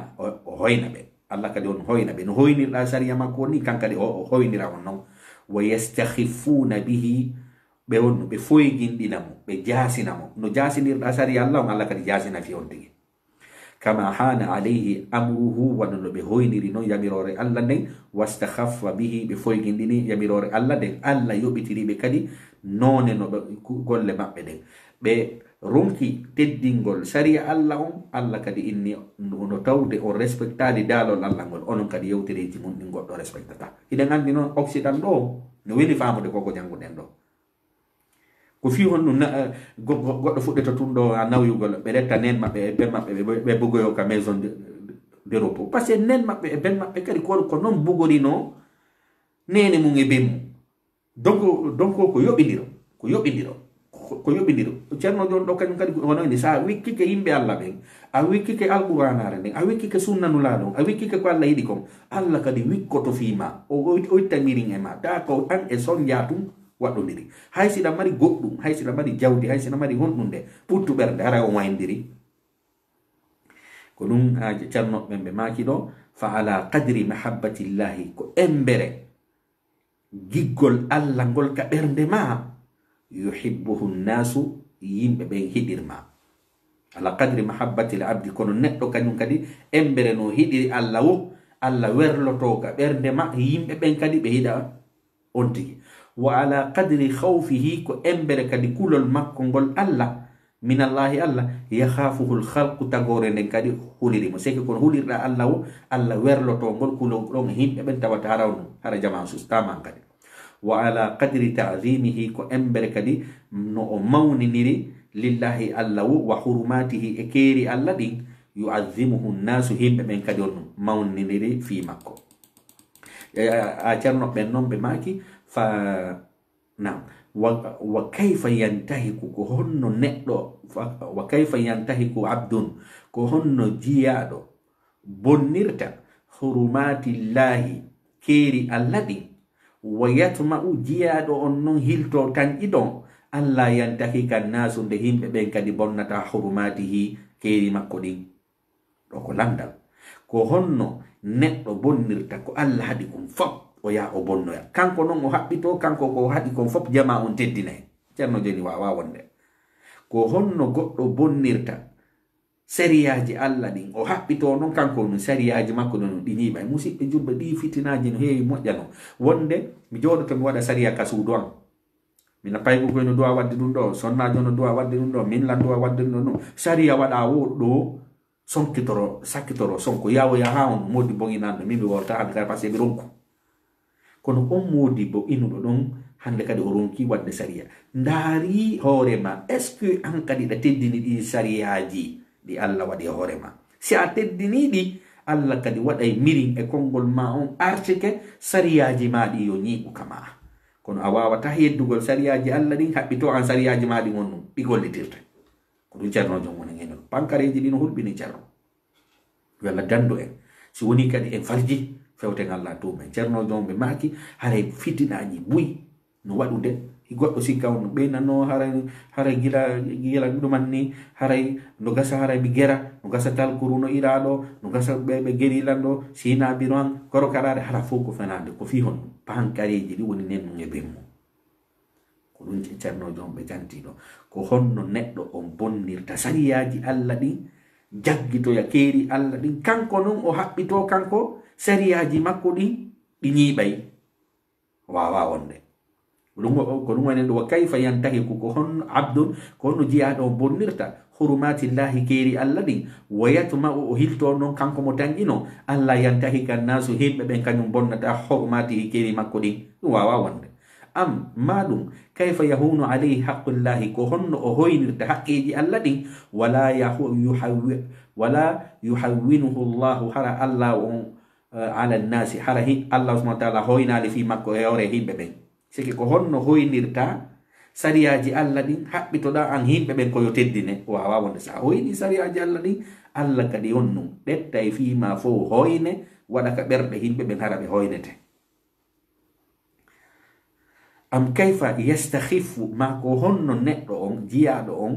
[SPEAKER 1] hoyna ɓe allah kadi on hoyna ɓe no hoynirɗa sariya makko on ni kankadi o hoynira on noon wa yestahifuna bihi ɓe wonno ɓe foyginɗinamo ɓe jasinamo no jasinirɗa sariya allah on allah kadi jasina fi on tigi kama hana alayhi amruhu wano no ɓe hoyniri noon yamirore allah nden wastahaffa bihi ɓe foyguindini yamirore allah nden allah yoɓitiriɓe kadi none no golle maɓɓe nden ɓe runki teddingol saria allah on allah kadi inni no tawde on respectadi daalol allah ngol onon kadi yewtereji mum ɗi goɗɗo respectata iɗen andi noon occident ɗo no weli famude koko jangguɗen ɗo ko fi hon ɗum eh, goɗɗo fuɗɗata tun ɗo a nawyugol ɓe retta nen maɓɓe e ben maɓɓe ɓe bugoyo ka maison de repos par ce que nen maɓɓe e ben maɓɓe kadi ko ko noon bugorino nene mum e ben mum donc donc ko yoɓidiro ko yoɓidiro ko yoɓidiro ceerno jon ɗo kañum kadi wono ni sa wikkike yimɓe allah ɓen a wikkike alqouranare nden a wikkike sunnanula ɗon a wikkike ko allah yiɗi kon allah kadi wikkoto fima o ittamirin e ma ta ko an e sonja tum waɗudiri hay siɗa mari goɗɗum hay siɗa mari jawdi hay siɗa mari honɗum nde puttu ɓerde hara o wayndiri ko ɗum haaje carnoɓɓe ɓe maaki ɗo fa ala kadiri mahabbatillahi ko embere giggol allah ngol ka ɓernde ma yuhibbuhu nnasu yimɓe ɓen hiɗirma ala kadiri mahabbatil abdi kono neɗɗo kañum kadi embere no hiɗiri allah wo allah werlotoka ɓerndema yimɓe ɓen kadi ɓe hiɗa on tigi wa ala kadri khawfihi ko embere kadi kulol makko ngol allah minallahi allah yakhafuhu lhalqu tagore nden kadi hulirimo seki kono hulirɗa allah o allah werloto ngol kulolɗon himɓe ɓen tawata harawnu hara jamansu taman kadi wa ala kadri taadimihi ko embere kadi no o mawniniri lillahi allah o wa hurumatihi e keeri allah ɗin yuadimuhu nnasu himɓe ɓen kadi on mawniniri fi makko a carnoɓɓen non ɓe maki wa kaifa yantahiku ko honno neɗɗo wa kaifa yantahiku abdun ko honno jiyaɗo bonnirta hurumatillahi keeri allah ɗin wa yatma'u jiyaɗo on non hilto tan iɗon allah yantahika nasu nde himɓe ɓen kadi bonnata hurumatihi keeri makko ɗin ɗo ko landal ko honno neɗɗo bonnirta ko allah haɗi kum fop o ya o ya kanko non o haɓɓito kanko ko hadi kon fop jama on teddina cerno joni wa wa wonde ko honno goddo bonnirta sariyaji allah din o to non kanko non sariyaji makko ɗo no ɗiñiɓa e musidɓe julɓe ɗi fitinaji no heewi mo wonde mi jooɗoto mi waɗa sariya kasuudu an na paygo ko no do wadde dun do sonna jono do wadde dun do min lan do wadde ɗum no sariya waɗa wo do sonkitoro sakkitoro sonko ya ha on modi bongi min mi worta han kara par ce ronko kono on moodi bo inuɗo ɗon hande kadi o ronki wadde sariya ndaari hoorema est ce que an kadi ɗa teddini ɗi sariyaji ɗi allah waɗi hoorema si a teddiniɗi allah kadi waɗay mirin e konngol ma on arsike sariyaji maɗi yo ñiiɓu kama kono a wawata yeddugol sariyaji allah ɗin haɓɓito an sariyaji maɗi on ɗum ɗi gollitirta ko ɗum carno jon woni genol pankareji ɗino hulɓini carno yo allah dandu en si woni kadi en farji fewte ngal laa dow ɓe ceerno jon ɓe maaki hara fitinaaji buyi no waɗu nde goɗɗo sikka on no ɓeynanno hara hara gila gila ɗuman ni haray no gasa haray ɓe gera no gasa talkuru no iraaɗo no gasa ɓeɓe gerilanɗo sinabiro an koro kaɗaare hala fof ko fenade ko fii hon pankareji ɗi woni nen ɗum e ɓenmu ko ɗum ceerno jon ɓe jantiɗo ko honno neɗɗo on bonnirta sariyaji allah ɗin jaggitoya keeri allah ɗin kanko noon o haɓɓito kanko sériyaji makko ɗi ɗi ñiiɓay wawa wonde ko ɗum wani wa kayfa yantahi koko hon abdun ko honno jiyaɗo bonnirta hurumatillahi keeri allah ɗin wa yatma o o hilto noon kanko mo tanƴino allah yantahi kan nasu himɓe ɓen kañum bonnata hurumatihi keeri makko ɗin ɗum wawa wonde am maɗum kayfa yahunu alayhi haqqullahi ko honno o hoynirta haqqeji allah ɗin wala yuhawwinuhu llahu hara allah on Eh, ala nasi hala allah subahana taala hoynali fi makko yewre e himɓe ɓen siki ko honno hoynirta sariyaji allah ɗin haɓɓitoɗa an himɓe ɓen koyo teddine wawa wonde sa hoyni sariyaji allah ɗin allah kadi honnu ɗetta e fima fo hoyne waɗa ka ɓerɗe himɓe ɓen hara ɓe hoynete am kayfa yestahiffu ma ko honno neɗɗo on jiyaɗo on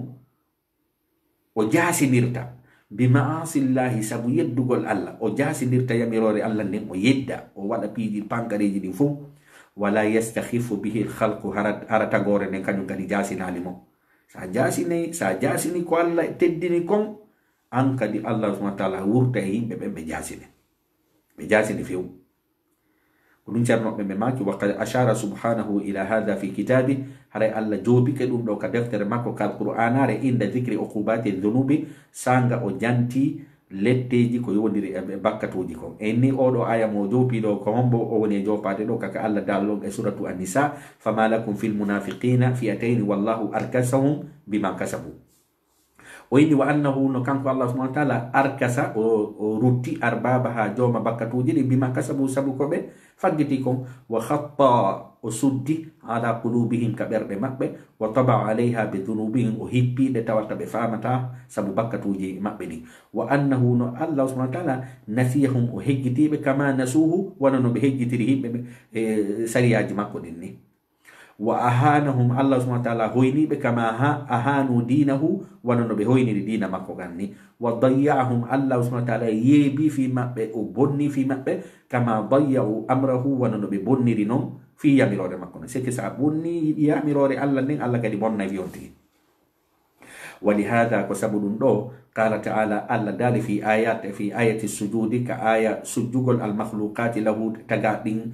[SPEAKER 1] o jasinirta bima'asi llahi sabu yeddugol allah o jasindirta yamirore allah nden o yedda o waɗa piiji pankareji ɗin fo wala yastahifu bihi lhalqu haratagore nden kañum kadi jasinali mo sa jasini sa jasini ko allah teddini kon an kadi allah subana taala wurta e yimɓe ɓen ɓe jasine ɓe jasini few ko ɗum carnoɓɓe ɓe maki waqad ashara subhanahu ila hada fi kitabi haray allah joɓike ɗum ɗo ka deftere makko kal qur'anare inda jicri okubati donubi sanga o janti letteji ko yodiri e, e bakkatuji kon enni oɗo aya mo jopiɗo ko hombo o woni e jopade ɗo kaka allah dalon e suratu annisa fama lakum fi lmunafiqina fiataini wallahu arkasahum bima kasabu o yini wa annahu no kanko allah subahana wa taala arkasa o, o rutti arbaba ha jooma bakkatuji ɗi bima kasabu sabu koɓe faggiti kon wa hatta o suddi ala kulubihim ka ɓerɗe maɓɓe wa tabaa alayha be dunubihim o hippiɗe tawata ɓe famata saabu bakkatuji maɓɓe ɗi wa annahu no allah subahana taala nasiyahum o heggitiɓe kama nasuhu wona no ɓe heggitiri yimɓeɓe e, sariyaji makko ɗin ni wa ahanahum allah subahana taala hoyniɓe kama ahanu dinahu wana no ɓe hoyniri dina makko gan ni wa dayyaahum allah subahana taala yeebi fi maɓɓe o bonni fi maɓɓe kama dayyau amrahu wana no ɓe bonniri noon fi yamirore makko no seki sa a bonni yamirore allah nden allah kadi bonnay wi on tigi wa lihada ko sabu ɗum ɗo qala taala allah daali fi ayat fi ayati sujudi ka aya sujjugol almahlukati lahu taga ɗin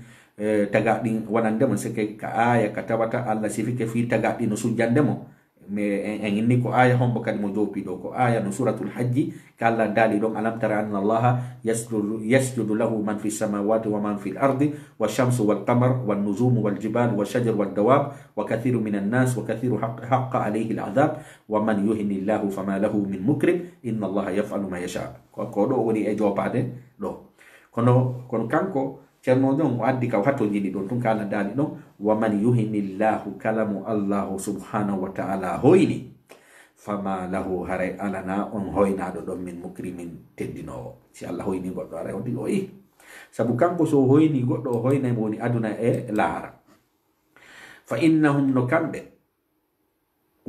[SPEAKER 1] tagaɗin waɗandemo sike ka aya katabata tawata allah sifike fi tagadin no me en inni ko aya hombo kadi mo jopi do ko aya no suratul hajji ka allah daali ɗon alam tara anna allaha yasjudu lahu man fi samawati wa man fi l ardi wal qamar walnuzumu nujumu wal jibal wa shajar dawab wa kathiru min nas wa kathiru haqa alayhi al adab wa man yuhini allahu fama lahu min mukrim inna allaha yafalu ma yasha ko do woni e jopade do kono kono kanko ceerno non o addi kaw hatto jiɗi ɗon tun ka allah daali ɗon wa man yuhinillahu kalamu allahu subhanahu wa taala hoyni fama lahu haray alana on hoynaɗo ɗon min mukrimin teddinowo si allah hoyni goɗɗo aray odi o i eh. saabu kanko so hoyni goɗɗo o hoynay mo woni aduna e laara fa innahum no kamɓe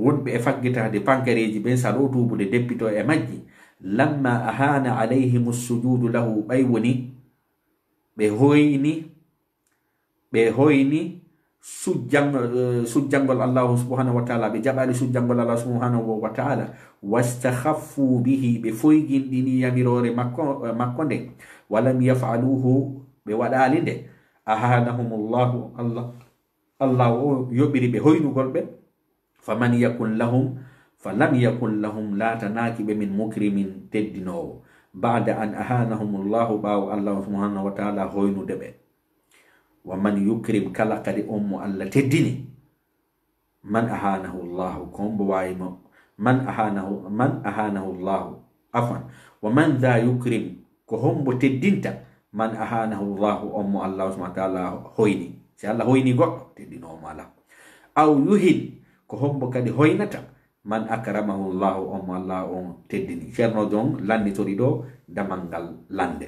[SPEAKER 1] wonɓe e faggitade pankareji ɓe saɗo tubude deppito e majji lamma ahana alayhim sujudu lahu ɓay woni ɓe hoyni ɓe hoyni eh, sujjangol allahu subhanahu wa taala ɓe jaɓali sujjangol allah subhanahu wa taala wastahaffu bihi ɓe foyginɗini yamirore makko eh, nde walam yafaluhu ɓe waɗali nde ahanahum llahu allah o yoɓiri ɓe hoynugol ɓe faman yakun lahum falam yakun lahum latanaki ɓe min mukrimin teddinowo bada an ahanahum llahu ɓawo allah subhanahu wa taala hoynude ɓe wa man yukrim kala kadi on mo allah teddini man ahanahu llahu konmbo wawimo man ahanahu man ahanahu llahu afan wa man da yukrim ko hombo teddinta man ahanahu llahu on mo allah subahana taala hoyni si allah hoyni goɗɗo teddinoomo ala aw yuhin ko hombo kadi hoynata man acaramahu llahu omo allah on teddini ceerno don lannitori ɗo damal ngal lande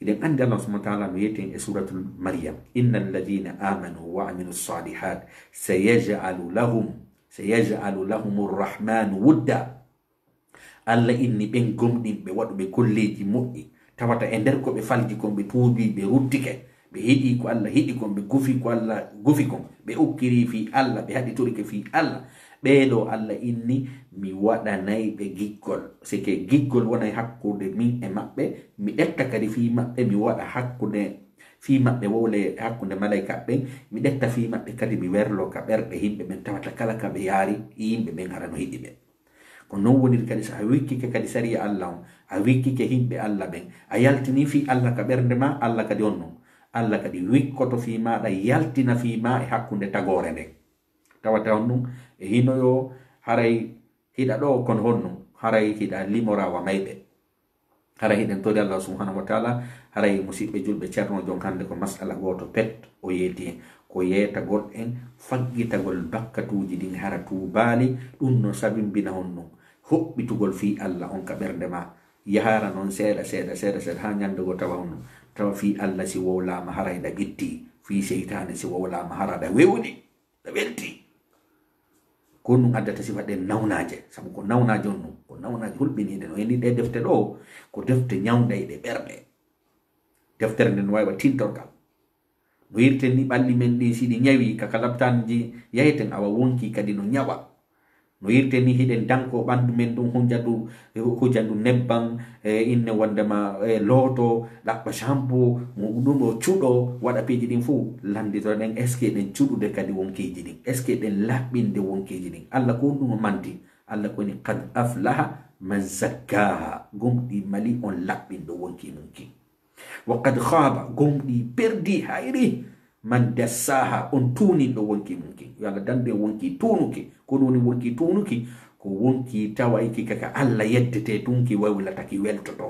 [SPEAKER 1] eɗen anndi allah subahana taala no yetten e suratul mariam inna alladina amanu wa aminu lsalihat sayajalu lahum sayajalu lahum rrahmanu wudda allah inni ɓen gomɗin ɓe waɗuɓe golleji moƴƴi tawata e nder ko ɓe falji kon ɓe tuubi ɓe ruttike ɓe heɗi ko allah heɗi kon ɓe gufi ko allah gufi kon ɓe ukkiri fi allah ɓe haɗi torike fi allah ɓeeɗo allah inni mi waɗanayi ɓe giggol sike giggol wonay hakkude min e maɓɓe mi ɗetta kadi fi maɓɓe mi waɗa hakkude fi maɓɓe wowle hakkude malayka ɓen mi ɗetta fi maɓɓe kadi mi werlo ka ɓerɗe yimɓe ɓen tawata kala ka ɓe yaari yimɓe ɓen hara no hiɗi ɓe ko non woniri kadi so a wikkike kadi saria allah on a wikkike himɓe allah ɓen a yaltini fi allah ka ɓernde ma allah kadi on non allah kadi wikkoto fi maɗa yaltina fi ma e hakkunde tagore nde tawa tawan ɗum e hinoyo haray hiɗa ɗo kon honnu haray hiɗa limorawa mayɓe haray hiɗen tori allah subhanahu wa taala haray musidɓe julɓe ceerno jon hande ko masala goto pet o yeeti hen ko yeetagol en faggitagol bakkatuji ɗin hara tubaali ɗum no sabimbina hon nun huɓɓitugol fi allah on ka ɓerndema yahara noon seeɗa seeɗa seeɗa seeɗa ha ñandego tawa honnun tawa fi allah si wowlama hara eɗa getti fi cheytane si wowlama hara ɗa wewni ɗa welti ko ɗum addata sifaɗen nawnaje saabu ko nawnaje on ɗum ko nawnaje hulɓiniɗen o eni ɗe defte ɗo ko defte ñawda eɗe ɓerɗe deftere nde no wawi wa tintorgal no yirten ni ɓalli men ɗi siɗi ñawi ka kalabtan ji yeyten awa wonki kadi no ñawa no yirte ni hiɗen danko ɓandu men ɗum hujadu e huja ndu nebban e inne wondema e looto ɗaɓɓa champou muɗum ɗo cuɗo waɗa piiji ɗin fuu landitoɗen est ce que ɗen cuɗude kadi wonkiiji ɗin est ce que ɗen laɓɓinde wonkiiji ɗin allah ko ɗum mandi allah koni kad aflaha man zaggaha gomɗi mali on laɓɓinɗo wonki munki wa kad haba gomɗi perdi hayri man dassaha on tuuninɗo wonki munki yo allah dandu e wonki tuunuki ko ɗum woni wonki tuunuki ko wonki tawa ki kaka allah yeddete tunki waywlata ki weltoto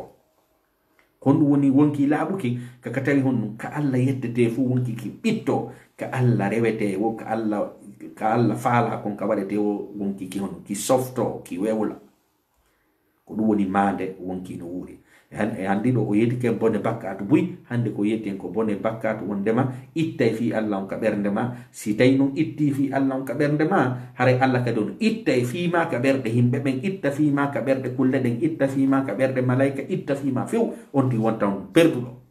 [SPEAKER 1] kon ɗum woni wonki laaɓuki kaka tawi hon ɗum ka allah yeddete fuu wonki ki ɓitto ka allah rewete wo ka allah ka allah faala kon ka waɗete wo wonki ki hon ki softo ki wewla ko ɗum woni maande wonki no wuuri hanndi ɗo o yeeti ken bone bakkatu buy hannde ko yetti hen ko bone bakkatu on ndema ittay fi allah on ka ɓernde ma si tawi noon itti fi allah on ka ɓernde ma haray allah kadi on itta e fima ka ɓerɗe yimɓe ɓen itta fima ka ɓerɗe kulle ɗen itta fima ka ɓerɗe malayika itta fima few on ndi wonta on perduɗo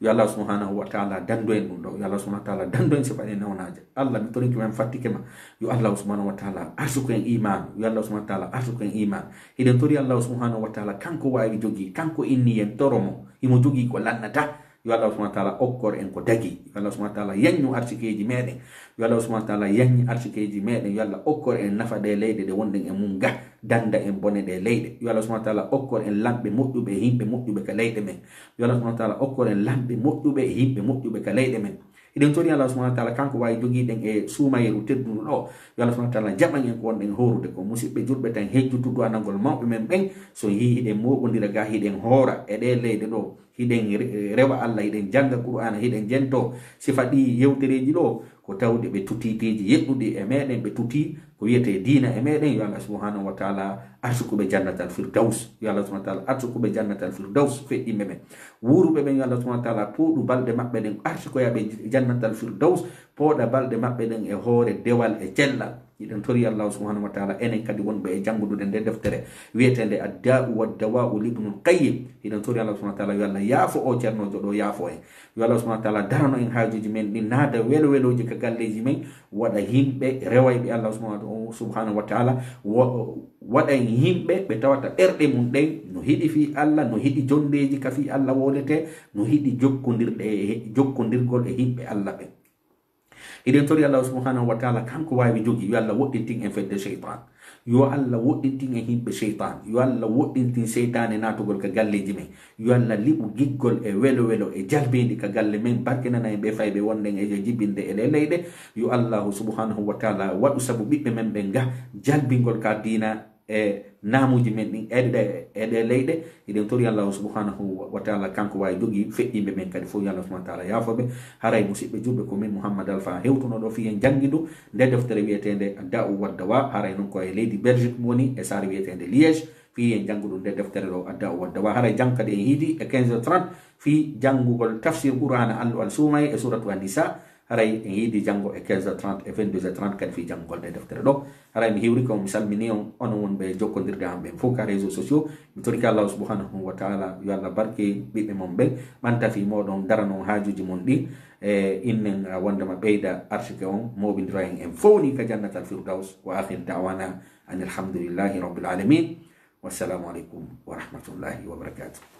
[SPEAKER 1] yo allah subhanahu wa taala dando en ɗum ɗo yo allah subahanau taala dando en siɓaɗe newnaje allah mi torinki men fattike ma yo allah subhanahu wa taala arsuko en iman yo allah subahanau taala arsuko en iman eɗen tori allah subhanahu wa taala kanko wawi jogui kanko inni en toro mo imo jogui ko lannata yo allah subahanau taala okkor en ko dagui yo allah subahanau taala yañño arsikeji meɗen yo allah subahanau taala yañi arsikeji meɗen yo allah okkor en nafa ɗe leyɗe ɗe wonɗen e mum ga danda en bone ɗe leyɗe yo allah subahana taala okkor en lamɓe moƴƴuɓe e himɓe moƴƴuɓe ka leyɗe men yo allah subahana taala okkor en lamɓe moƴƴuɓe e himɓe moƴƴuɓe ka leyɗe men eɗen tori allah subahana taala kanko wawi jogiɗen e suumayeru tedduno ɗo yo allah subahana taala jaɓan en ko wonɗen e horude ko musidɓe jurɓe tan hejjutudu anagol mawɓe men ɓen so hi hiɗen moɓodira ga hiɗen hoora e ɗe leyɗe ɗo hiɗen rewa allah hiɗen jangga qur'ana hiɗen jento sifa ɗi yewtereji ɗo ko tawde ɓe tutiteji yeɗɗuɗi e meɗen ɓe tuti ko wiyete dina e meɗen yo allah subahanahu wa taala artukuɓe jannatal firdaws yo allah subana taala artukuɓe jannatal firdaws feɗɗimɓe ɓen wuruɓe ɓen yo allah subana taala pouɗu balɗe maɓɓe ɗen artikoyaɓe jannatal firdaws pooɗa balɗe maɓɓe ɗen e hoore dewal e cellal iɗen tori allah subahanahu wa taala enen kadi wonɓe e janguduɗe nde deftere wiyete nde addau wa dawau libnul qayim iɗen tori allah subahana taala yo allah yaafo o ceernojo ɗo yaafo en yo allah subahana taala darano en haajuji men ɗi naada welo weloji ka galleji men waɗa himɓe rewayɓe allah subhanahu wa taala waɗan himɓe ɓe tawata ɓerɗe mum ɗen no hiɗi fi allah no hiɗi jondeji ka fi allah wonete no hiɗi jokkodirɗe jokkodirgol e himɓe e allah ɓen eɗen tori allah subahanahu wa taala kanko wawi jogi yo allah woɗɗintin en fedde cheytan yo allah woɗɗintin e himɓe cheytan yo allah woɗɗintin cheytan e natugol ka galleji men yo allah liɓu giggol e welo welo e jalbidi ka galle men barkinana en ɓe fayɓe wonɗen e jibinde e ɗe leyɗe yo allahu subahanahu wa taala waɗu saabu ɓiɓɓe men ɓe ga jalbingol ka dina e namuji men ɗin eɗeɗe eɗe e leyɗe eɗen tori allah subahanahu wa taala kanko wawi jogui feƴƴimɓe men kadi foo allah subahana taala yafoɓe haray musidɓe julɓe komin mouhammad alpha hewtunoɗo fi hen jangguidu nde deftere wiyetede daou waddawa haray noon koye leydi belgique woni e sare wiyetede liège fi hen jangguɗu nde deftere ɗo addao waddawa haray jang kadi en hiidi e 15h30 fi janggugol tafsir qourana allu al suumaye e suratu anisa al haray en yiidi janngo e 15h30 e 22h30 kadi fii janngogol ɗe deftere ɗo haray mi hiwri ko mi salmini on on won ɓe jokkondirde han ɓen fof ka réseau sociaux mi torki allahu subahanahu wa taala yo allah barke ɓiɓɓe mon ɓe ɓantafi moɗon dara noon haajuji mon ɗi e innen wondema ɓeyda archike on moɓindira hen en fowni ka jannatal firdaus wa akhir dawana an alhamdulillahi rabbil alamin wassalamu aleykum wa rahmatullahi wa barakatuh